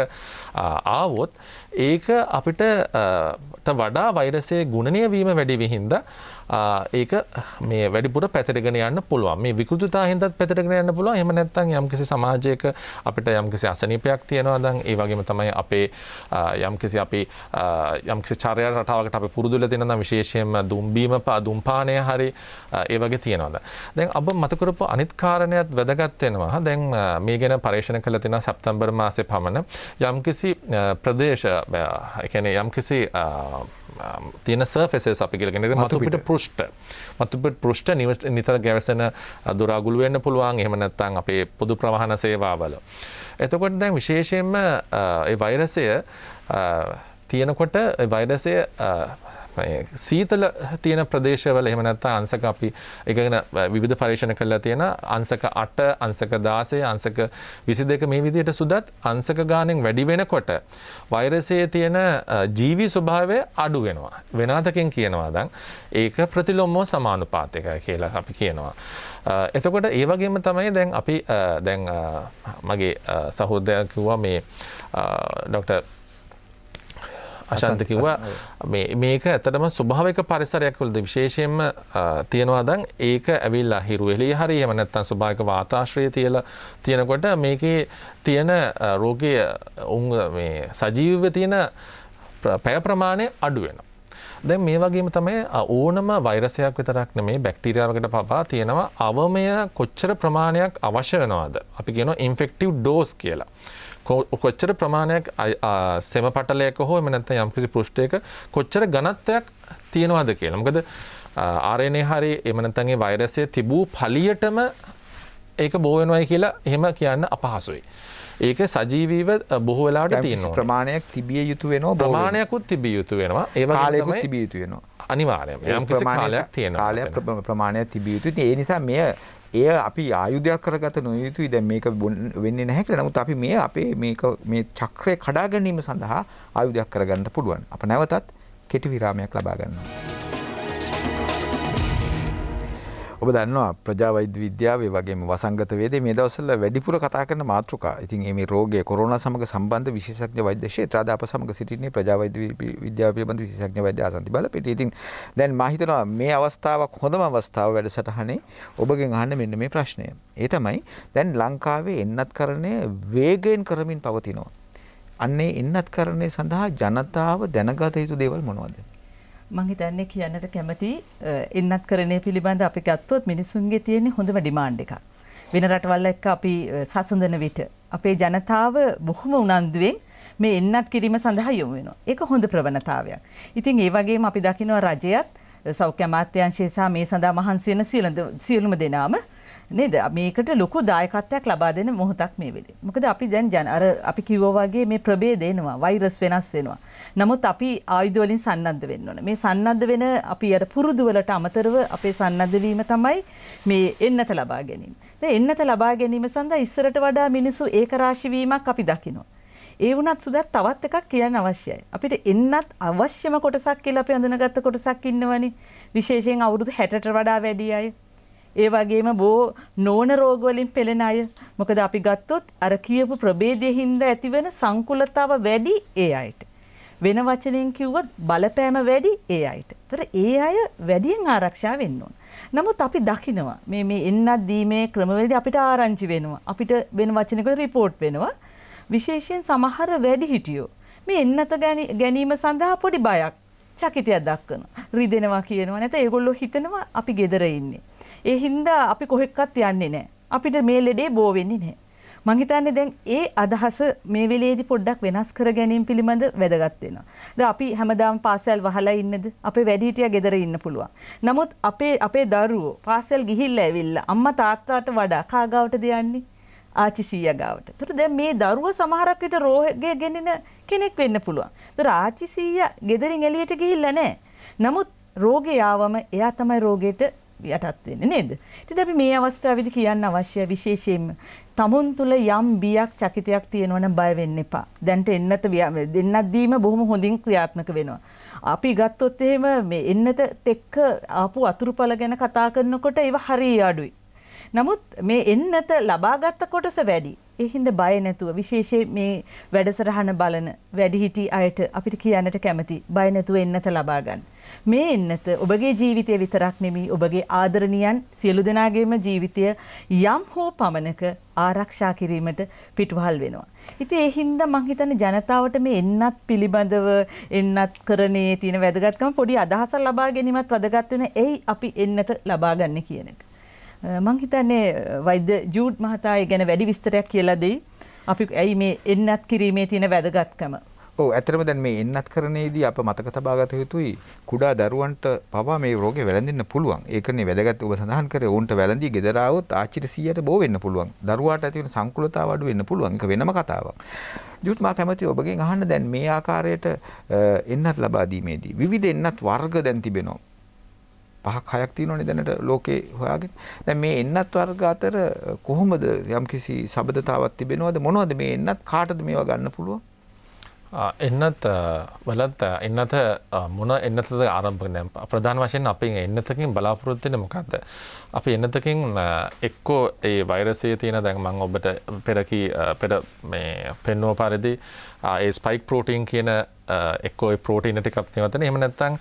ආවොත් ඒක අපිට වඩා වෛරසයේ ගුණනය වීම වැඩි විහින්දා ඒක මේ වැඩිපුර පැතරගෙන යන්න පුළුවන් මේ විකෘතිතා හින්දත් පැතරගෙන යන්න පුළුවන් එහෙම නැත්නම් යම්කිසි සමාජයක අපිට යම්කිසි අසනීපයක් තියෙනවා නම් ඒ වගේම තමයි අපේ යම්කිසි අපි යම්කිසි චර්යා රටාවකට අපි පුරුදු වෙලා තියෙනවා නම් විශේෂයෙන්ම දුම්බීම දුම්පානය හරි ඒ වගේ තියෙනවා දැන් ඔබ මත කරපු අනිත් කාරණයක් වැදගත් වෙනවා දැන් මේ ගැන පරීක්ෂණ කළා තියෙනවා සැප්තැම්බර් මාසේ පමණ යම්කිසි ප්‍රදේශ ඒ කියන්නේ යම්කිසි තියෙන සර්ෆෙසස් අපි කියලගෙන මතුපිට පෘෂ්ට මතුපිට පෘෂ්ට නිවට නිතර ගැවසෙන දුරාගුළු වෙන්න පුළුවන් එහෙම නැත්නම් අපේ පොදු ප්‍රවාහන සේවාවල. එතකොට දැන් විශේෂයෙන්ම ඒ වෛරසය තියෙනකොට වෛරසය සීතල තියෙන ප්‍රදේශවල එහෙමනත්ත අන්සක අපි එකගෙන විධ පර්ේෂණ කරලා තියෙන අන්සක අට අන්සක දාසය අන්සක විසි දෙක මේ විදියට සුදත් අන්සක ගානෙන් වැඩි වෙන කොට. වෛරසයේ තියෙන ජීවී ස්වභාවය අඩු වෙනවා. වෙනතකින් කියනවා දං ඒක ප්‍රතිලොම්මෝ සමානුපාතක කියලා අපි කියනවා. එතකොට ඒ වගේම තමයි දැන් අපි දැන් මගේ සහෝදයක් කිව්වා මේ ඩොක්ටර් අශන්ත කිව්වා මේක ඇතටම ස්වභාවක පරිසරයක්වලද විශේෂයෙන්ම තියෙනවා දන් ඒක ඇවිල්ලා හිරුවෙලි හරි එමනැත්තන් ස්වභායක වාතාශ්‍රය තියල තියෙනකොට මේකේ තියෙන රෝගය උන් සජීව තියෙන පැය ප්‍රමාණය අඩුවෙන. දැ මේ වගේම තමයි ඕනම වෛරසයක් විතරක් නෙමේ බැක්ටීරියාවකට පවා තියෙනවා අවමය කොච්චර ප්‍රමාණයක් අවශ්‍ය වෙනවාද අපි ගෙන ඉන්ෆෙක්ටව් ඩෝස් කියලා. කොච්චර ප්‍රමාණයක් සෙම පටලයක හෝ මනැත යම්කිසි පෘෂ්ටයක කොච්චර ගනත්වයක් තියෙනවාද කියලා මකද ආරණය හරි එමනතගේ වෛරසය තිබූ පලියටම ඒක බෝවෙනවයි කියලා එහෙම කියන්න අපහසුයි. ඒක සජීවීව බොහෝ වෙලාට තියෙන ප්‍රමාණයක් තිබිය යුතු වෙන ප්‍රමාණයකුත් තිබිය යුතු වෙනවා ඒ කාලයකුත් තිබිය යුතු වෙනවා අනිවාර්යයෙන්ම යම් කිසි කාලයක් තියෙන කාලයක් ප්‍රමාණයක් තිබිය යුතුයි ඒ නිසා මෙය එය අපි ආයුධයක් කරගත නොයුතුයි දැන් මේක වෙන්නේ නැහැ කියලා. නමුත් අපි මේ අපේ මේක මේ චක්‍රය කඩා ගැනීම සඳහා ආයුධයක් කරගන්න පුළුවන්. අප නැවතත් කෙටි විරාමයක් ලබා ගන්නවා. ඔබ දන්නවා ප්‍රජාවෛද්‍ය විද්‍යාවේ වගේම වසංගත වේදේ මේ දවස්වල වැඩිපුර කතා කරන මාතෘකා. ඉතින් මේ රෝගය කොරෝනා සමග සම්බන්ධ විශේෂඥ වෛද්‍ය ක්ෂේත්‍රාද අප සමග සිටින්නේ ප්‍රජාවෛද්‍ය විද්‍යාව පිළිබඳ විශේෂඥ වෛද්‍ය ආසන්ති බලපිටිය. ඉතින් දැන් මා හිතනවා මේ අවස්ථාවක් හොඳම අවස්ථාව වැඩසටහනේ ඔබගෙන් අහන්න මෙන්න මේ ප්‍රශ්නය. ඒ තමයි දැන් ලංකාවේ එන්නත්කරණය වේගයෙන් කරමින් පවතිනවා. අන්නේ එන්නත්කරණය සඳහා ජනතාව දැනගත යුතු දේවල් මොනවද? මම හිතන්නේ කියන්නට කැමති එන්නත්කරණය පිළිබඳ අපි ගත්තොත් මිනිසුන්ගේ තියෙන හොඳම ඩිමාන්ඩ් එකක්. වෙන රටවල් එක්ක අපි සසඳන විට අපේ ජනතාව බොහොම උනන්දුවෙන් මේ එන්නත් කිරීම සඳහා යොමු වෙනවා. ඒක හොඳ ප්‍රවණතාවයක්. ඉතින් ඒ වගේම අපි දකිනවා රජයත් සෞඛ්‍ය අමාත්‍යාංශය සහ මේ සඳහා මහන්සි වෙන සියලුම දෙනාම නේද මේකට ලොකු දායකත්වයක් ලබා දෙන මොහොතක් මේ වෙලේ. මොකද අපි දැන් අර අපි කිව්වා වගේ මේ ප්‍රභේද එනවා, වෛරස් වෙනස් වෙනවා. නමුත් අපි ආයුධ වලින් සන්නද්ධ වෙන්න ඕන. මේ සන්නද්ධ වෙන අපි අර පුරුදු වලට අමතරව අපේ සන්නද්ධ වීම තමයි මේ එන්නත ලබා ගැනීම. දැන් එන්නත ලබා ගැනීම සඳහා ඉස්සරට වඩා මිනිසු ඒකරාශී වීමක් අපි දකිනවා. ඒ වුණත් සුදත් තවත් එකක් කියන්න අවශ්‍යයි. අපිට එන්නත් අවශ්‍යම කොටසක් කියලා අපි අඳුනගත්ත කොටසක් ඉන්නවනේ. විශේෂයෙන් අවුරුදු 60ට වඩා වැඩි අය. ඒ වගේම බෝ නෝන රෝග වලින් පෙළෙන අය. මොකද අපි ගත්තොත් අර කියපු ප්‍රභේදයෙන් හින්දා ඇතිවන සංකුලතාව වැඩි ඒ අයට. වෙන වචනයෙන් කිව්වොත් බලපෑම වැඩි ඒ අයට. ඒතර ඒ අය වැඩියෙන් ආරක්ෂා වෙන්න ඕන. නමුත් අපි දකිනවා මේ මේ එන්නත් දීමේ ක්‍රමවේදී අපිට ආරංචි වෙනවා. අපිට වෙන වචනයකට report වෙනවා. විශේෂයෙන් සමහර වැඩි හිටියෝ මේ එන්නත ගැනීම සඳහා පොඩි බයක් චකිතයක් දක්වනවා. රිදෙනවා කියනවා නැත්නම් ඒගොල්ලෝ හිතනවා අපි gedara ඉන්නේ. ඒ හින්දා අපි කොහෙක්වත් යන්නේ නැහැ. අපිට මේ ලෙඩේ බෝ වෙන්නේ නැහැ. මං හිතන්නේ දැන් ඒ අදහස මේ වෙලේදී පොඩ්ඩක් වෙනස් කර ගැනීම පිළිබඳ වැදගත් වෙනවා. දැන් අපි හැමදාම පාසල් වහලා ඉන්නද? අපේ වැඩිහිටියා ගෙදර ඉන්න පුළුවන්. නමුත් අපේ අපේ දරුවෝ පාසල් ගිහිල්ලා ඇවිල්ලා අම්මා තාත්තාට වඩා කාගාවටද යන්නේ? ආච්චි සීයා ගාවට. ඒතර දැන් මේ දරුව සමහරක් විට රෝගේ ගෙනින කෙනෙක් වෙන්න පුළුවන්. ඒතර ආච්චි සීයා ගෙදරින් එළියට ගිහිල්ලා නැහැ. නමුත් රෝගේ ආවම එයා තමයි රෝගයට යටත් වෙන්නේ නේද? ඉතින් අපි මේ අවස්ථාවේදී කියන්න අවශ්‍ය විශේෂයෙන්ම තමුන් තුළ යම් බියක් චකිතයක් තියෙනවනම් බය වෙන්න එපා. දැන්ට එන්නත දෙන්නත් දීම බොහොම හොඳින් ක්‍රියාත්මක වෙනවා. අපි ගත්තොත් එහෙම මේ එන්නත එක්ක ආපු අතුරුඵල ගැන කතා කරනකොට ඒව හරිය අඩුයි. නමුත් මේ එන්නත ලබාගත් කොටස වැඩි. ඒ හින්දා බය නැතුව විශේෂයෙන් මේ වැඩසටහන බලන වැඩිහිටි අයට අපිට කියන්නට කැමති බය නැතුව එන්නත ලබා ගන්න. මේ එන්නත ඔබගේ ජීවිතය විතරක් නෙමෙයි ඔබගේ ආදරණියන් සියලු දෙනාගේම ජීවිතය යම් හෝ පමණක ආරක්ෂා කිරීමට පිටුවහල් වෙනවා. ඉතින් ඒ හින්දා මං හිතන්නේ ජනතාවට මේ එන්නත් පිළිබඳව එන්නත් කරණේ තියෙන වැදගත්කම පොඩි අදහසක් ලබා ගැනීමත් වැදගත් වෙන. එයි අපි එන්නත ලබා ගන්න කියන එක. මං හිතන්නේ වෛද්‍ය ජූඩ් මහතාය ගැන වැඩි විස්තරයක් කියලා දෙයි. අපි ඇයි මේ එන්නත් කිරීමේ තියෙන වැදගත්කම. ඔව් ඇත්තටම දැන් මේ එන්නත් කරණයේදී අප මතක තබා ගත යුතුයි කුඩා දරුවන්ට පවා මේ රෝගේ වැළඳෙන්න පුළුවන්. ඒකනේ වැදගත් ඔබ සඳහන් කරේ උන්ට වැළඳී ගෙදර આવොත් ආච්චිට 100ට බෝ වෙන්න පුළුවන්. දරුවාට ඇති වෙන සංකූලතාව අඩු වෙන්න පුළුවන්. ඒක වෙනම කතාවක්. ජුත් මා කැමති ඔබගෙන් අහන්න දැන් මේ ආකාරයට එන්නත් ලබා දීමේදී විවිධ එන්නත් වර්ග දැන් තිබෙනවා. පහක් හයක් තියෙනවනේ දැනට ලෝකේ හොයාගෙන. දැන් මේ එන්නත් වර්ග අතර කොහොමද යම්කිසි සබදතාවක් තිබෙනවද? මොනවද මේ එන්නත් කාටද මේවා ගන්න පුළුවන්? එන්නත් වලත් එන්නත මොන එන්නතද ආරම්භක දැන් ප්‍රධාන වශයෙන් අපේ එන්නතකින් බලාපොරොත්තු වෙන්නේ මොකද්ද? අපි එනතකින් එක්කෝ ඒ වෛරසේ තියෙන දැන් මං ඔබට පෙරකි පෙර මේ පෙන්නුව පරිදි ඒ ස්පයික් ප්‍රෝටීන් කියන එක්කෝ ප්‍රෝටීන ටිකක් නිවතන එම නැත්තං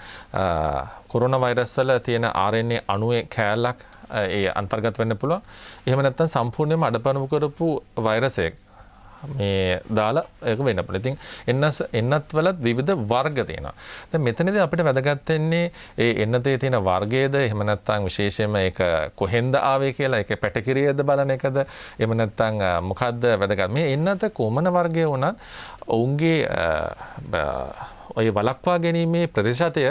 කොරුණ වෛරස්සල තියෙන ආරෙන්නේ අනුවේ කෑල්ලක් ඒ අන්තර්ගත වෙන්න පුළුව එහම නැත්තන් සම්පූර්ණයම අඩපනුව කරපු වෛරසයක් මේ දාලා ඒක වෙන්න පුළුවන්. ඉතින් එන්නස් එන්නත් වලත් විවිධ වර්ග තියෙනවා. දැන් මෙතනදී අපිට වැදගත් වෙන්නේ ඒ එන්නතේ තියෙන වර්ගයේද එහෙම නැත්නම් විශේෂයෙන්ම ඒක කොහෙන්ද ආවේ කියලා ඒක පැටකිරියද බලන එකද එහෙම නැත්නම් මොකද්ද වැදගත්. මේ එන්නත කොමන වර්ගය වුණත් ඔවුන්ගේ ඔය වලක්වා ගැනීමේ ප්‍රදේශතය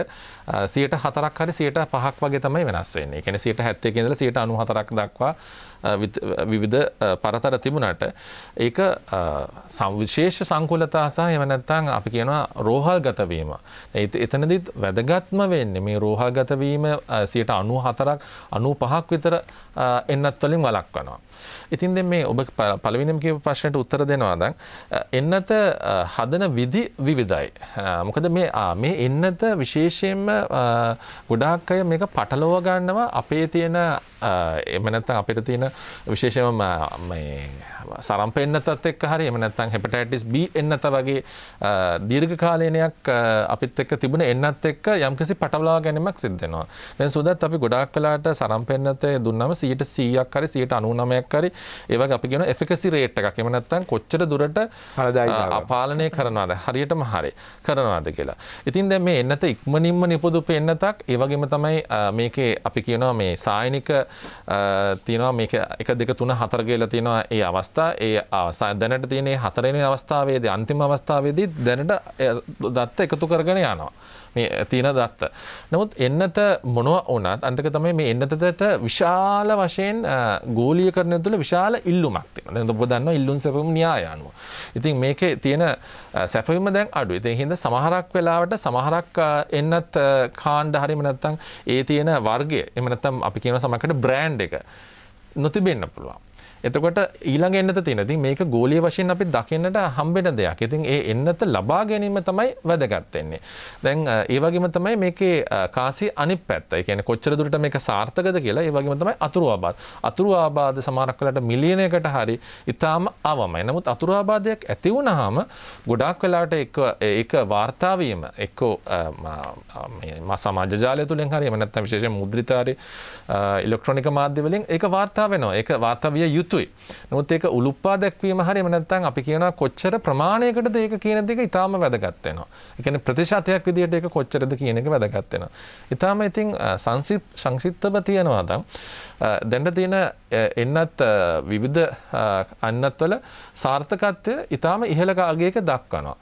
සියට හතරක් හරි සියට පහක් වගේ තමයි වෙනස් වෙන්නේ කෙන සියට හැත්තේ කෙදල සියට අනු හතරක් දක්වා විවිධ පරතර තිබුණට ඒක සංවිශේෂ සංකුලතා සහ එමනැත්තං අපි කියනවා රෝහල් ගතවීම. එතනදිත් වැදගත්ම වෙන්නේ මේ රෝහල් ගතවීම සියට අනු හතරක් අනු පහක් විතර එන්නත් වලින් වලක් වනවා. ඉතින් දෙ මේ ඔබ පළවිනම් කිය ප්‍රශ්නයට උත්තර දෙනවා දං එන්නත හදන විදි විවිධයි. මොකද මේ මේ එන්නත විශේෂයෙන්ම ගොඩාක්කය මේක පටලොව ගන්නවා අපේ තියෙන එමනැත්ත අපිට තියෙන විශේෂම සරම්ප එන්නතත් එක් හරි එමනැත්තං හෙපටයිටිස් B එන්නත වගේ දීර්ඝ කාලයනයක් අපිත් එක් තිබුණ එන්නත් එක් යම්කිසි පටවලා ගැනීමක් සිද්ධෙනවා. දැන් සුදත් අපි ගොඩක් කලාට සරම්පෙන්නතේ දුන්නම සීට සීයක් හරි සීට අනුනමයක් හරි ඒවගේ අපි ගෙන එෆිකසි රේට් එකක් එමනත්තන් කොච්චර දුරට පාලනය කරනවාද හරියටම හරි කරනවාද කියලා. ඉතින් දැ මේ එන්නත ඉක්මනින්ම නිපුදු පෙන්න්නතක් ඒවගේම තමයි මේක අපි කියනවා මේ සායනික තියෙනවා මේක එක දෙක තුන හතර කියලා තියෙනවා ඒ අවස්ථා ඒ දැනට තියනේ හතරෙන අවස්ථාවේද අන්තිම අවස්ථාවේදී දැනට දත්ත එකතු කරගෙන යනවා. මේ තියෙන දත්ත. නමුත් එන්නත මොනව වනත් අන්තක තමයි මේ එන්නතට විශාල වශයෙන් ගෝලිය කරන තුළ විශාල ඉල්ලුමක් තියෙන දැ බොදන්න ඉල්ලුම් සැපම න්‍යායනුව. ඉතින් මේක තියෙන සැපවිම දැන් අඩු ඉතින් හිද සමහරක් වෙලාවට සමහරක් එන්නත් කාණ්ඩ හරිම නැත්තං ඒ තියෙන වර්ගය එමනත්තම් අපි කියන සමකට බ්‍රෑන්් එක නොතිබෙන්න්න පුළුවන්. එතකොට ඊළඟ එන්නත තියෙන. ඉතින් මේක ගෝලීය වශයෙන් අපි දකින්නට හම්බෙන දෙයක්. ඉතින් ඒ එන්නත ලබා ගැනීම තමයි වැදගත් වෙන්නේ. දැන් ඒ වගේම තමයි මේකේ කාසි අනිත් පැත්ත. ඒ කියන්නේ කොච්චර දුරට මේක සාර්ථකද කියලා ඒ වගේම තමයි අතුරු ආබාධ. අතුරු ආබාධ සමහරක් වෙලාවට මිලියනයකට හරි ඊටාම අවමයි. නමුත් අතුරු ආබාධයක් ඇති වුනහම ගොඩාක් වෙලාවට ඒක ඒක වාර්තා වීම එක්ක මේ සමාජ ජාලය තුලින් හරි එහෙම නැත්නම් විශේෂයෙන් මුද්‍රිත හරි ඉලෙක්ට්‍රොනික මාධ්‍ය වලින් ඒක වාර්තා වෙනවා. ඒක වාර්තා විය යුතු යුතුයි. නොත් ඒක උළුප්පා දැක්වීම හරි මනත්තන් අපි කියන කොච්චර ප්‍රමාණයකට ඒක කියන දෙක ඉතාම වැදගත්වෙනවා. එකන ප්‍රතිශතයක් විදිට එක කොච්චරද කියන එක වැදගත්වෙනවා. ඉතාම ඉතින් සංසිප් සංශිත්තව තියෙනවාදම්. දැන්ට තියෙන එන්නත් විවිධ අන්නත්වල සාර්ථකත්වය ඉතාම ඉහළක අගේක දක්වනවා.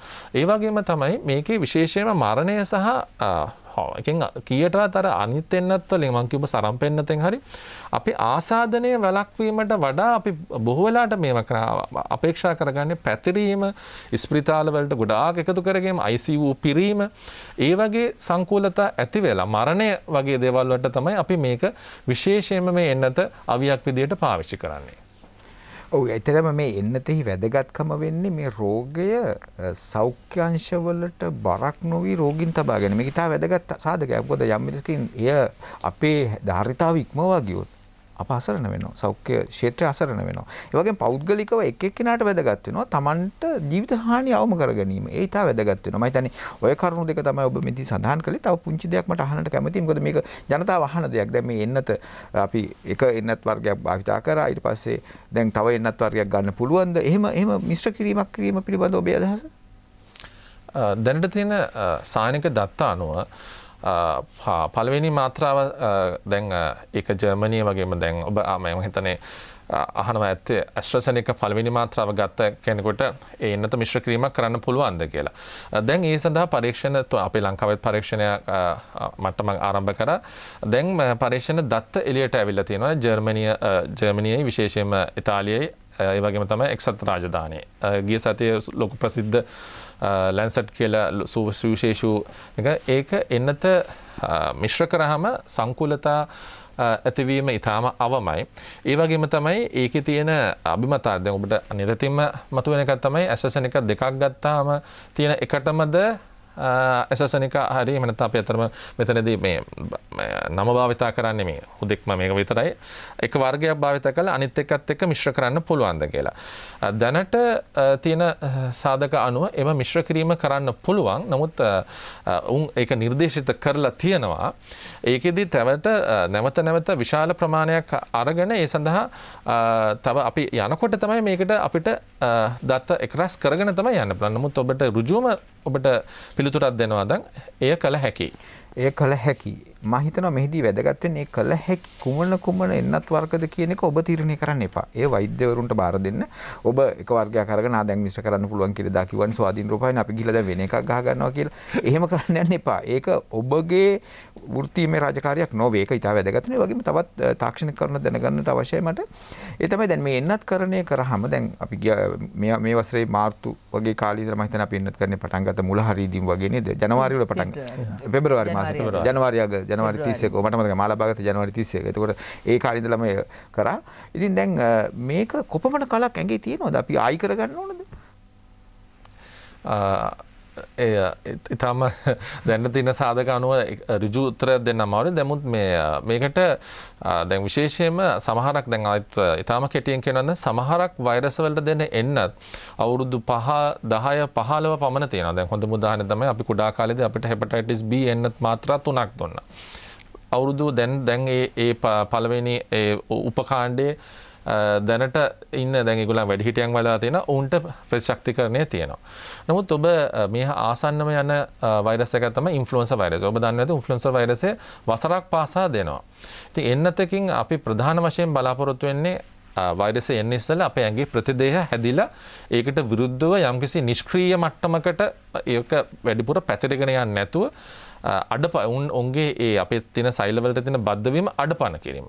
ඒවගේම තමයි මේකේ විශේෂයම මරණය සහ හෝකින් කියටවත් අර අනිත් එන්නත් වලින් මං කිව්ව සරම් පෙන්නතෙන් හරි අපි ආසාදනය වළක්වීමට වඩා අපි බොහෝ වෙලාට මේව අපේක්ෂා කරගන්නේ පැතිරීම ස්පිරිතාල වලට ගොඩාක් එකතු කරගීම ICU පිරීම ඒ වගේ සංකූලතා ඇති වෙලා මරණය වගේ දේවල් වලට තමයි අපි මේක විශේෂයෙන්ම මේ තමයි එන්නත අවියක් විදියට පාවිච්චි කරන්නේ. ඔවු ඇතරම මේ එන්නතෙහි වැදගත්කම වෙන්නේ මේ රෝගය සෞඛ්‍යංශවලට බරක් නොවී රෝගින් තබාගෙන මේ ඉතා වැදගත් සාධකයක් මොකද යම් මිනිස්කින් එය අපේ ධාරිතාව ඉක්මවා ගියොත් අප අසරණ වෙනවා. සෞඛ්‍ය ක්ෂේත්‍රය අසරණ වෙනවා. ඒ වගේම පෞද්ගලිකව එක එක්කෙනාට වැදගත් වෙනවා. Tamanට ජීවිත හානි අවම කර ගැනීම. ඒ ඊට වැදගත් වෙනවා. මම හිතන්නේ ඔය කරුණු දෙක තමයි ඔබ මෙදී සඳහන් කළේ. තව පුංචි දෙයක් මට අහන්නට කැමතියි. මොකද මේක ජනතාව අහන දෙයක්. දැන් මේ එන්නත අපි එක එන්නත් වර්ගයක් භාවිතා කරා. ඊට පස්සේ දැන් තව එන්නත් වර්ගයක් ගන්න පුළුවන්ද? එහෙම එහෙම මිශ්‍ර කිරීමක් කිරීම පිළිබඳ ඔබේ අදහස? දැනට තියෙන සායනික දත්ත අනුව පළවෙනි මාත්‍රාව දැන් එක ජර්මනය වගේම දැන් ඔබ ආමයම හිතනේ අහනව ඇත්තේ ඇස්ට්‍රසනක පළවිනි මාත්‍රාව ගත්ත කෙනෙකුට ඒන්නත මිශ්‍ර කිරීමක් කරන්න පුළුවන්ද කියලා. දැන් ඒ සඳහා පරීක්ෂණ තු අපි ලංකාවත් පරීක්ෂණය මට්ටම ආරම්භ කර දැන් පරීක්ෂණ දත්ත එලියට ඇවිල්ල තියෙනවා ජර්මනිය ජර්මණයේ විශේෂයම ඉතාලියයි ඒවගේම තම එක්සත් රාජධානය. ගිය සතිය ලොකු ප්‍රසිද්ධ ලැන්සට් කියලා සුවිශේෂූ ඒක එන්නත මිශ්‍ර කරහම සංකුලතා ඇතිවීම ඉතාම අවමයි. ඒවගේම තමයි ඒක තියෙන අභිමතාර්දය ඔබට නිරතිම මතුවෙනකත් තමයි ඇසසන එක දෙකක් ගත්තාම තියෙන එකටමද ඇසසනික හරි මනත අප අතරම මෙතනද මේ නම භාවිතා කරන්න මේ හුදෙක්ම මේක විතරයි එක වර්ගයක් භාවිත කළ අනිත් එකත් එක්ක මිශ්‍ර කරන්න පුළුවන්ද කියලා. දැනට තියෙන සාධක අනුව එම මිශ්‍ර කිරීම කරන්න පුළුවන් නමුත් උන් එක නිර්දේශිත කරලා තියෙනවා. ඒකෙදී තැවට නැවත නැවත විශාල ප්‍රමාණයක් අරගෙන ඒ සඳහා තව අපි යනකොට තමයි මේකට අපිට දත්ත එකරස් කරගෙන තමයි යන්න බලන්න මුත් ඔබට රුජුවම ඔබට පිළ පිළිතුරක් දෙනවා නම් එය කළ හැකියි. එය කළ හැකියි. මම හිතනවා මෙහිදී වැදගත් වෙන්නේ කළ හැකි කුමන කුමන එන්නත් වර්ගද කියන එක ඔබ තීරණය කරන්න එපා. ඒ වෛද්‍යවරුන්ට බාර දෙන්න. ඔබ එක වර්ගයක් අරගෙන ආ දැන් මිශ්‍ර කරන්න පුළුවන් කියලා දා කිව්වන් ස්වාධීන රූපයන් අපි ගිහලා දැන් වෙන එකක් ගහ ගන්නවා කියලා. එහෙම කරන්න යන්න එපා. ඒක ඔබගේ වෘත්තීයමය රාජකාරියක් නොවේ. ඒක ඊට වැදගත් වෙනවා. වගේම තවත් තාක්ෂණික කරුණු දැනගන්නට අවශ්‍යයි මට. ඒ තමයි දැන් මේ එන්නත් කරණය කරාම දැන් අපි මේ මේ වසරේ මාර්තු වගේ කාලේ ඉඳලා මම හිතන අපි එන්නත් කරන්නේ පටන් ගත්ත මුල හරීදීම් වගේ නේද? ජනවාරි වල පටන් පෙබරවාරි මාසෙට ජනවාරි අග ජනවාරි 31 මට මතකයි මාලාභාගත ජනවාරි 31. එතකොට ඒ කාලේ ඉඳලම කරා. ඉතින් දැන් මේක කොපමණ කලක් ඇඟේ තියෙනවද? අපි ආයි කරගන්න ඕනද? ඉතාම දැන්න තින සාධක අනුව රිජූතරයක් දෙන්න මවර දැමුත් මේ මේකට දැන් විශේෂයම සමහරක් දැන් අත් ඉතාම කෙටියෙන් කෙනන්න සමහරක් වෛරසවලට දෙන එන්නත් අවුරුදු පහ දහය පහලව පමන තියෙන දැ හොඳ මුදාහන තම අපි කුඩා කාලෙද අපිට හෙපටයිටස් B එන්නත් මාත්‍රත් උනක් දුන්න. අවුරුදු දැන් දැන් ඒ පලවෙනි උපකාණ්ඩේ දැනට ඉන්න දැගුල වැඩිහිටියන් වලා තියෙන ඔවුන්ට ප්‍රශක්ති කරණය තියෙනවා. නමුත් ඔබ මේ ආසන්නම යන වරසකතම ඉන්ෆලන්ස වරස ඔබ දන්නත ඉන්ෆලන්ස වරසේ වසරක් පාසා දෙනවා. ති එන්නතකින් අපි ප්‍රධාන වශයෙන් බලාපොරොත්තු වෙන්නේ වෛරස එන්න ඉස්සල අප ඇගේ ප්‍රතිදේහ හැදිලා ඒකට විරුද්ධව යම්කිසි නිෂ්ක්‍රීය මට්ටමකට ඒක වැඩිපුර පැතිරගෙන යන්න නැතුව අඩ පවුන් ඔන්ගේ ඒ අපේ තින සයිලවලට තින බද්ධවීම අඩ පන කිරීම.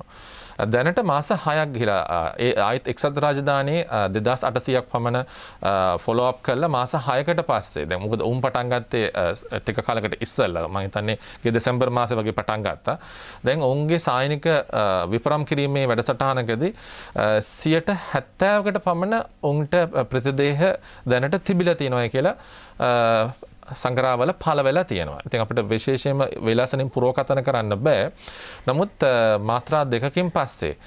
දැනට මාස හයක් ගිලා ඒ අයිත් එක්සත් රාජධානයේ දෙදස් අටසියක් පමණ ෆොලෝප් කල්ල මාස හයකට පස්සේ දැ මුකද උම් පටන්ගත්තේ ටික කාලකට ඉස්සල්ල මහිතන්නේ ගෙ දෙසැම්බර් මාස වගේ පටන්ගත්තා දැන් ඔවුන්ගේ සායනික විපරම් කිරීමේ වැඩසටානකදී සියට හැත්තෑවකට පමණ ඔවුන්ට ප්‍රතිදේහ දැනට තිබිල තිනොය කියලා සංග්‍රහවල පළවෙලා තියෙනවා. ඉතින් අපිට විශේෂයෙන්ම වේලාසනින් පුරෝකථන කරන්න බෑ. නමුත් මාත්‍රා දෙකකින් පස්සේ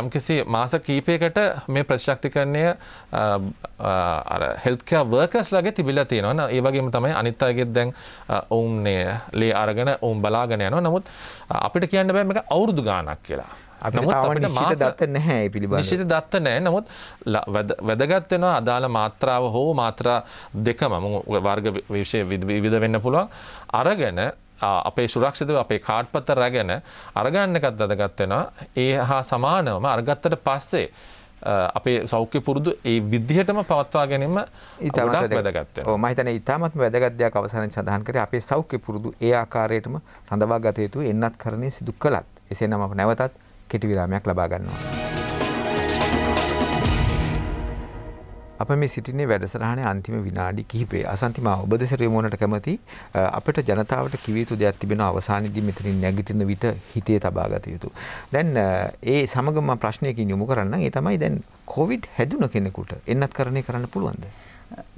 යම්කිසි මාස කීපයකට මේ ප්‍රශක්තිකරණය හෙල්කයා වර්කස් ලගේ තිබිල තියෙනවන ඒ වගේම තමයි අනිත්තාගෙත් දැන් ඔවුන්නේ ලේ අරගෙන ඔවුන් බලාගෙන යනවා නමුත් අපිට කියන්න බෑ එක අවුරුදු ගානක් කියලා අපට දත්ත නැහැ පිළිබ නිශිත දත්ත නෑ නමුත් වැදගත්වෙනවා අදාළ මාත්‍රාව හෝ මාත්‍රා දෙකම වර්ග විශෂය විවිධ වෙන්න පුළුවන් අරගැන අපේ සුරක්ෂිතව අපේ කාඩ්පත රැගෙන අරගන්නකත් දදගත්වෙන ඒ හා සමානවම අර්ගත්තට පස්සේ අපේ සෞඛ්‍ය පුරුදු ඒ විදිහටම පවත්වා ගැනීම ඉතාමත් වැදගත්ත මහිතන ඉතාමත් වැදගත්යක් අවසන සඳහන්කර අපේ සෞඛ්‍ය පුරුදු ඒ ආකාරයටම රඳවා ගතයුතු එන්නත් කරණය සිදු කළත් එසේ නම නැවතත් කෙටි විරාමයක් ලබා ගන්නවා. අප මේ සිටින්නේ වැඩසටහනේ අන්තිම විනාඩි කිහිපේ අසන්තිමා ඔබ දෙසට යොමුනට කැමති අපිට ජනතාවට කිව යුතු දෙයක් තිබෙන අවසානයේදී මෙතනින් නැගිටින විට හිතේ තබා ගත යුතු. දැන් ඒ සමගම ප්‍රශ්නයකින් යොමු කරන්න ඒ තමයි දැන් කොවිඩ් හැදුන කෙනෙකුට එන්නත් කරණය කරන්න පුළුවන්ද?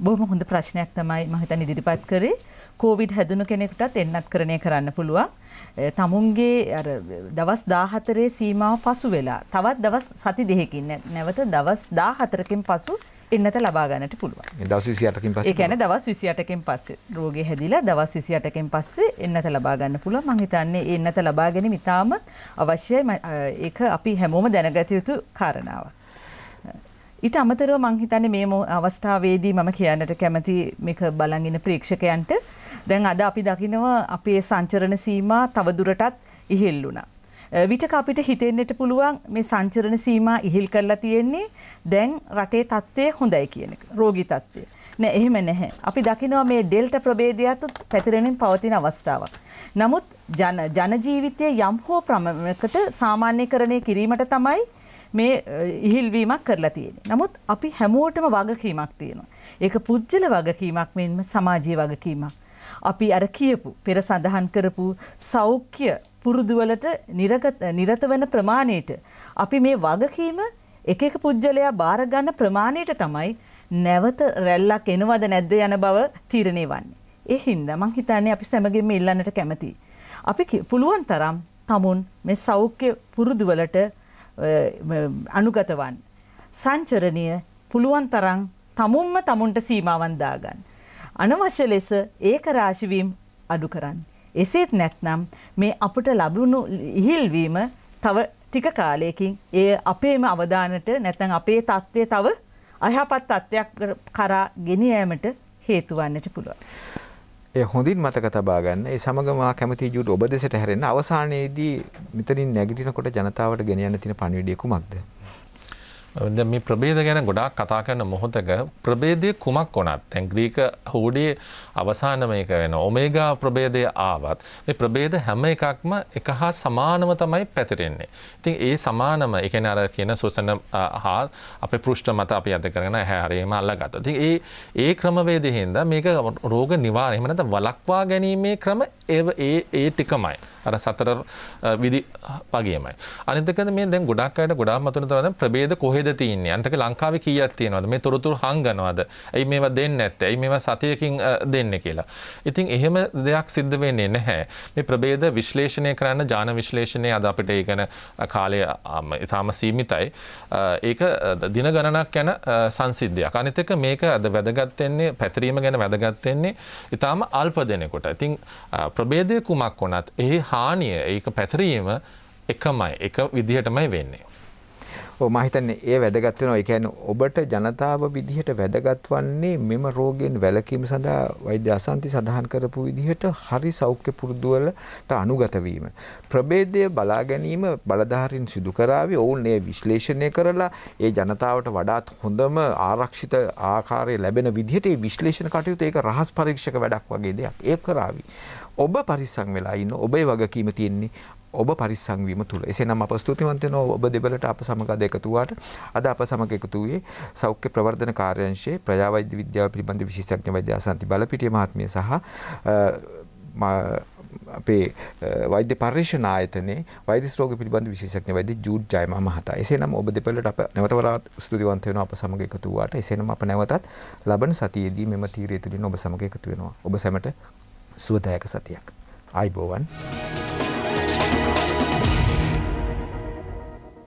බොහොම හොඳ ප්‍රශ්නයක් තමයි මම හිතන්නේ ඉදිරිපත් කරේ. කොවිඩ් හැදුණු කෙනෙකුටත් එන්නත් කරණය කරන්න පුළුවන්. තමුන්ගේ දවස් 14 සීමාව පසු වෙලා තවත් දවස් සති දෙකකින් නැවත දවස් 14කින් පසු එන්නත ලබා ගන්නට පුළුවන්. දවස් 28කින් පස්සේ. ඒ කියන්නේ දවස් 28කින් පස්සේ රෝගේ හැදිලා දවස් 28කින් පස්සේ එන්නත ලබා ගන්න පුළුවන්. මම හිතන්නේ ඒ එන්නත ලබා ගැනීම ඉතාම අවශ්‍යයි. ඒක අපි හැමෝම දැනගත යුතු කාරණාවක්. ඊට අමතරව මං හිතන්නේ මේ අවස්ථාවේදී මම කියන්නට කැමති මේක බලන් ඉන්න ප්‍රේක්ෂකයන්ට දැන් අද අපි දකිනව අපේ සංචරණ සීමා තවදුරටත් ඉහෙල් වුණා. විටක අපිට හිතෙන්නට පුළුවන් මේ සංචරණ සීමා ඉහිල් කරලා තියෙන්නේ දැන් රටේ තත්ත්වය හොඳයි කියන එක. රෝගී තත්ත්වය. නෑ එහෙම නැහැ. අපි දකිනවා මේ ඩෙල්ටා ප්‍රභේදයත් පැතිරෙමින් පවතින අවස්ථාවක්. නමුත් ජන ජන ජීවිතයේ යම් හෝ ප්‍රමයකට සාමාන්‍යකරණය කිරීමට තමයි මේ ඉහිල්වීමක් කරලා තියෙන්නේ. නමුත් අපි හැමෝටම වගකීමක් තියෙනවා. ඒක පුජ්‍යල වගකීමක් මෙන්ම සමාජීය වගකීමක්. අපි අර කියපු පෙර සඳහන් කරපු සෞඛ්‍ය පුරුදුවලට නිරත වෙන ප්‍රමාණයට අපි මේ වගකීම එක එක පුජ්‍යලයා බාර ගන්න ප්‍රමාණයට තමයි නැවත රැල්ලක් එනවද නැද්ද යන බව තීරණය වන්නේ. ඒ හින්දා මං හිතන්නේ අපි සමගින්ම ඉල්ලන්නට කැමතියි. අපි පුළුවන් තරම් තමුන් මේ සෞඛ්‍ය පුරුදු වලට අනුගත වන්න. සංචරණය පුළුවන් තරම් තමුන්ම තමුන්ට සීමාවන් දාගන්න. අනවශ්‍ය ලෙස ඒක රාශිවීම් අඩු කරන්න. එසේත් නැත්නම් මේ අපට ලැබුණු ඉහිල්වීම තව ටික කාලයකින් ඒ අපේම අවධානට නැත්නම් අපේ தත්ත්වය තව අයහපත් තත්ත්වයක් කරා ගෙන යාමට හේතු වන්නට පුළුවන්. ඒ හොඳින් මතක තබා ගන්න. ඒ සමග මා කැමති ජූඩ් ඔබ දෙසට හැරෙන්න අවසානයේදී මෙතනින් නැගිටිනකොට ජනතාවට ගෙන යන්න තියෙන පණිවිඩය කුමක්ද? මේ ප්‍රබේද ගැන ගොඩාක් කතා කරන මොහොතක ප්‍රබේදය කුමක් වනත් තැන් ග්‍රීක හෝඩේ අවසානමයක වෙන ඔමේගා ප්‍රබේදය ආවත් මේ ප්‍රබේද හැම එකක්ම එක හා සමානම තමයි පැතිරෙන්නේ. ඉතින් ඒ සමානම එකන අර කියන සුසන හා අප පෘෂ්ට මත අපි ඇත කරන හැරීම අල්ල ගත. ති ඒ ඒ ක්‍රමවේදයහින්ද මේක රෝග නිවාරයමනට වලක්වා ගැනීමේ ක්‍රම ඒ ඒ ටිකමයි. අර සතර විදි පගේමයි අනිතක මේ දැ ගොඩක් අයට ගොඩා මතුන තවද ප්‍රබේද කොහෙද තියන්නේ අන්තක ලංකාව කියක් තියෙනවද මේ තොරතුර හංගනවාද ඇයි මේවා දෙන්න ඇත්ත ඇයි මේවා සතියකින් දෙන්න කියලා ඉතින් එහෙම දෙයක් සිද්ධ වෙන්නේ නැහැ මේ ප්‍රබේද විශ්ලේෂණය කරන්න ජාන විශ්ලේෂණය අද අපිට ඒගන කාලය ඉතාම සීමිතයි ඒක දින ගණනක් යැන සංසිද්ධයක් අනිතක මේක අද වැදගත්වෙන්නේ පැතරීම ගැන වැදගත්වෙන්නේ ඉතාම අල්ප දෙනෙකොට ඉතිං ප්‍රබේදය කුමක් වනත් ඒ හානිය ඒක පැතරීම එකමයි එක විදිහටමයි වෙන්නේ. මහිතන්නේ ඒ වැදගත් වෙනවා. ඒ කියන්නේ ඔබට ජනතාව විදිහට වැදගත් වන්නේ මෙම රෝගයෙන් වැළකීම සඳහා වෛද්‍ය අසන්ති සඳහන් කරපු විදිහට හරි සෞඛ්‍ය පුරුදුවලට අනුගත වීම. ප්‍රභේදය බලා ගැනීම බලධාරීන් සිදු කරાવી. ඔවුන් ඒ විශ්ලේෂණය කරලා ඒ ජනතාවට වඩාත් හොඳම ආරක්ෂිත ආකාරය ලැබෙන විදිහට ඒ විශ්ලේෂණ කටයුතු ඒක රහස් පරීක්ෂක වැඩක් වගේ දෙයක්. ඒක කරાવી. ඔබ පරිස්සං වෙලා ඉන්න ඔබේ වගකීම තියෙන්නේ ඔබ පරිසංවීම තුළ එසේනම් අප ස්තුතිවන්තන ඔබ දෙබලට අප සමගද එකතුවාට අද අප සමග එකතු වූයේ සෞඛ්‍ය ප්‍රවර්ධන කාර්යංශයේ ප්‍රජාවෛද්‍ය විද්‍යාව පිළිබඳ විශේෂඥ වෛද්‍යාසන්ති බලපිටිය මහත්මිය සහ අපේ වෛද්‍ය පර්ේෂණ ආයතනයේ වෛද්‍ය රෝග පිළිබඳ විශේෂඥ වෛද්‍ය ජූඩ් ජයමා මහතා. එසේනම් ඔබ දෙපළට අප නැවත වරාත් ස්තුතිවන්ත වෙනවා අප සමග එකතු වුණාට. එසේනම් අප නැවතත් ලබන සතියේදී මෙම තීරය තුලින් ඔබ සමග එකතු වෙනවා. ඔබ සැමට සුවදායක සතියක් ආයිබෝවන්.